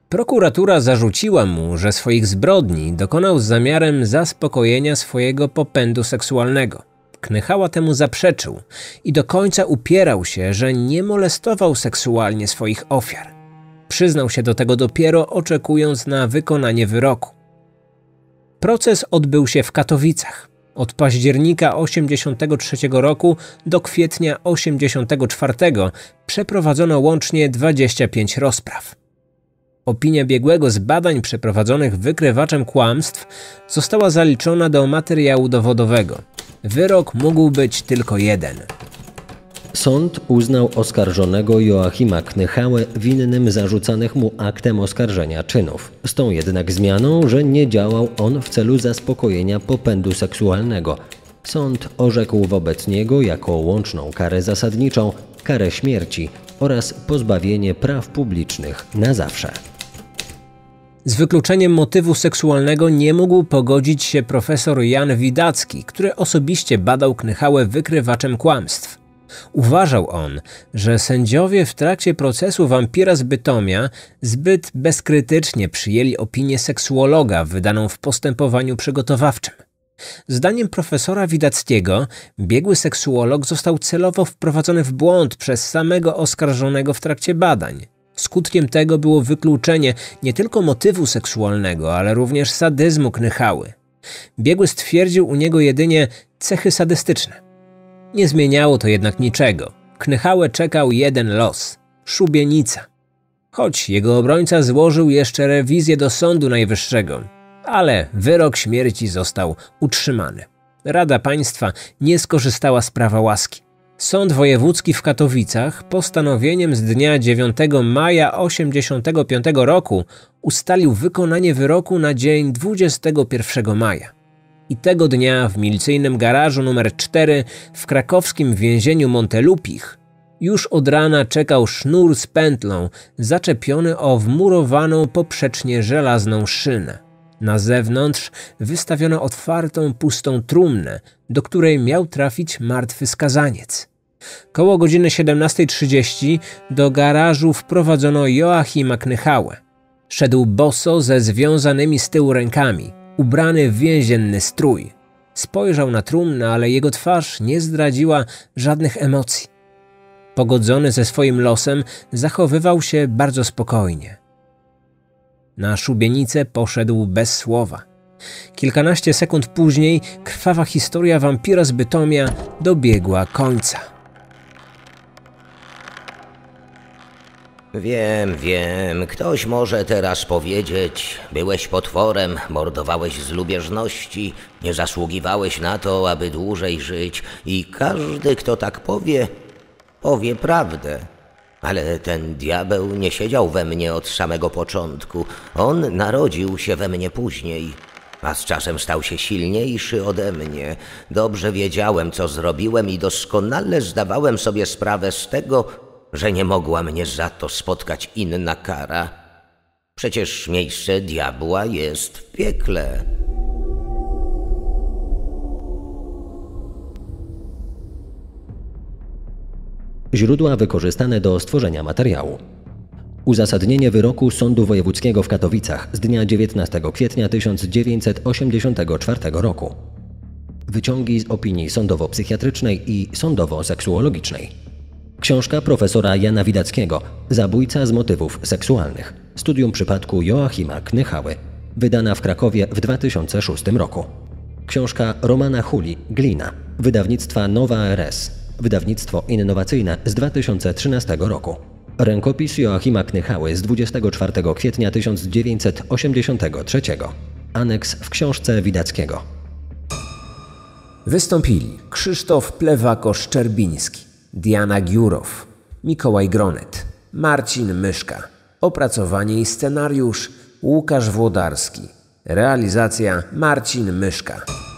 Prokuratura zarzuciła mu, że swoich zbrodni dokonał z zamiarem zaspokojenia swojego popędu seksualnego. Knychała temu zaprzeczył i do końca upierał się, że nie molestował seksualnie swoich ofiar. Przyznał się do tego dopiero oczekując na wykonanie wyroku. Proces odbył się w Katowicach. Od października 83 roku do kwietnia 84 przeprowadzono łącznie 25 rozpraw. Opinia biegłego z badań przeprowadzonych wykrywaczem kłamstw została zaliczona do materiału dowodowego. Wyrok mógł być tylko jeden. Sąd uznał oskarżonego Joachima Knychałę winnym zarzucanych mu aktem oskarżenia czynów. Z tą jednak zmianą, że nie działał on w celu zaspokojenia popędu seksualnego. Sąd orzekł wobec niego jako łączną karę zasadniczą karę śmierci oraz pozbawienie praw publicznych na zawsze. Z wykluczeniem motywu seksualnego nie mógł pogodzić się profesor Jan Widacki, który osobiście badał Knychałę wykrywaczem kłamstw. Uważał on, że sędziowie w trakcie procesu wampira z Bytomia zbyt bezkrytycznie przyjęli opinię seksuologa wydaną w postępowaniu przygotowawczym. Zdaniem profesora Widackiego, biegły seksuolog został celowo wprowadzony w błąd przez samego oskarżonego w trakcie badań. Skutkiem tego było wykluczenie nie tylko motywu seksualnego, ale również sadyzmu Knychały. Biegły stwierdził u niego jedynie cechy sadystyczne. Nie zmieniało to jednak niczego. Knychałę czekał jeden los – szubienica. Choć jego obrońca złożył jeszcze rewizję do Sądu Najwyższego, ale wyrok śmierci został utrzymany. Rada Państwa nie skorzystała z prawa łaski. Sąd Wojewódzki w Katowicach postanowieniem z dnia 9 maja 1985 roku ustalił wykonanie wyroku na dzień 21 maja. I tego dnia w milicyjnym garażu numer 4 w krakowskim więzieniu Montelupich już od rana czekał sznur z pętlą zaczepiony o wmurowaną poprzecznie żelazną szynę. Na zewnątrz wystawiono otwartą, pustą trumnę, do której miał trafić martwy skazaniec. Koło godziny 17.30 do garażu wprowadzono Joachima Knychałę. Szedł boso ze związanymi z tyłu rękami – ubrany w więzienny strój. Spojrzał na trumnę, ale jego twarz nie zdradziła żadnych emocji. Pogodzony ze swoim losem, zachowywał się bardzo spokojnie. Na szubienicę poszedł bez słowa. Kilkanaście sekund później krwawa historia wampira z Bytomia dobiegła końca. Wiem, wiem. Ktoś może teraz powiedzieć: Byłeś potworem, mordowałeś z lubieżności, nie zasługiwałeś na to, aby dłużej żyć, i każdy, kto tak powie, powie prawdę. Ale ten diabeł nie siedział we mnie od samego początku. On narodził się we mnie później, a z czasem stał się silniejszy ode mnie. Dobrze wiedziałem, co zrobiłem i doskonale zdawałem sobie sprawę z tego, że nie mogła mnie za to spotkać inna kara. Przecież miejsce diabła jest w piekle. Źródła wykorzystane do stworzenia materiału. Uzasadnienie wyroku Sądu Wojewódzkiego w Katowicach z dnia 19 kwietnia 1984 roku. Wyciągi z opinii sądowo-psychiatrycznej i sądowo-seksuologicznej. Książka profesora Jana Widackiego Zabójca z motywów seksualnych. Studium przypadku Joachima Knychały. Wydana w Krakowie w 2006 roku. Książka Romana Huli Glina. Wydawnictwa Nowa RS. Wydawnictwo innowacyjne z 2013 roku. Rękopis Joachima Knychały z 24 kwietnia 1983. Aneks w książce Widackiego. Wystąpili Krzysztof Plewako-Szczerbiński. Diana Giurow, Mikołaj Gronet, Marcin Myszka. Opracowanie i scenariusz Łukasz Włodarski. Realizacja Marcin Myszka.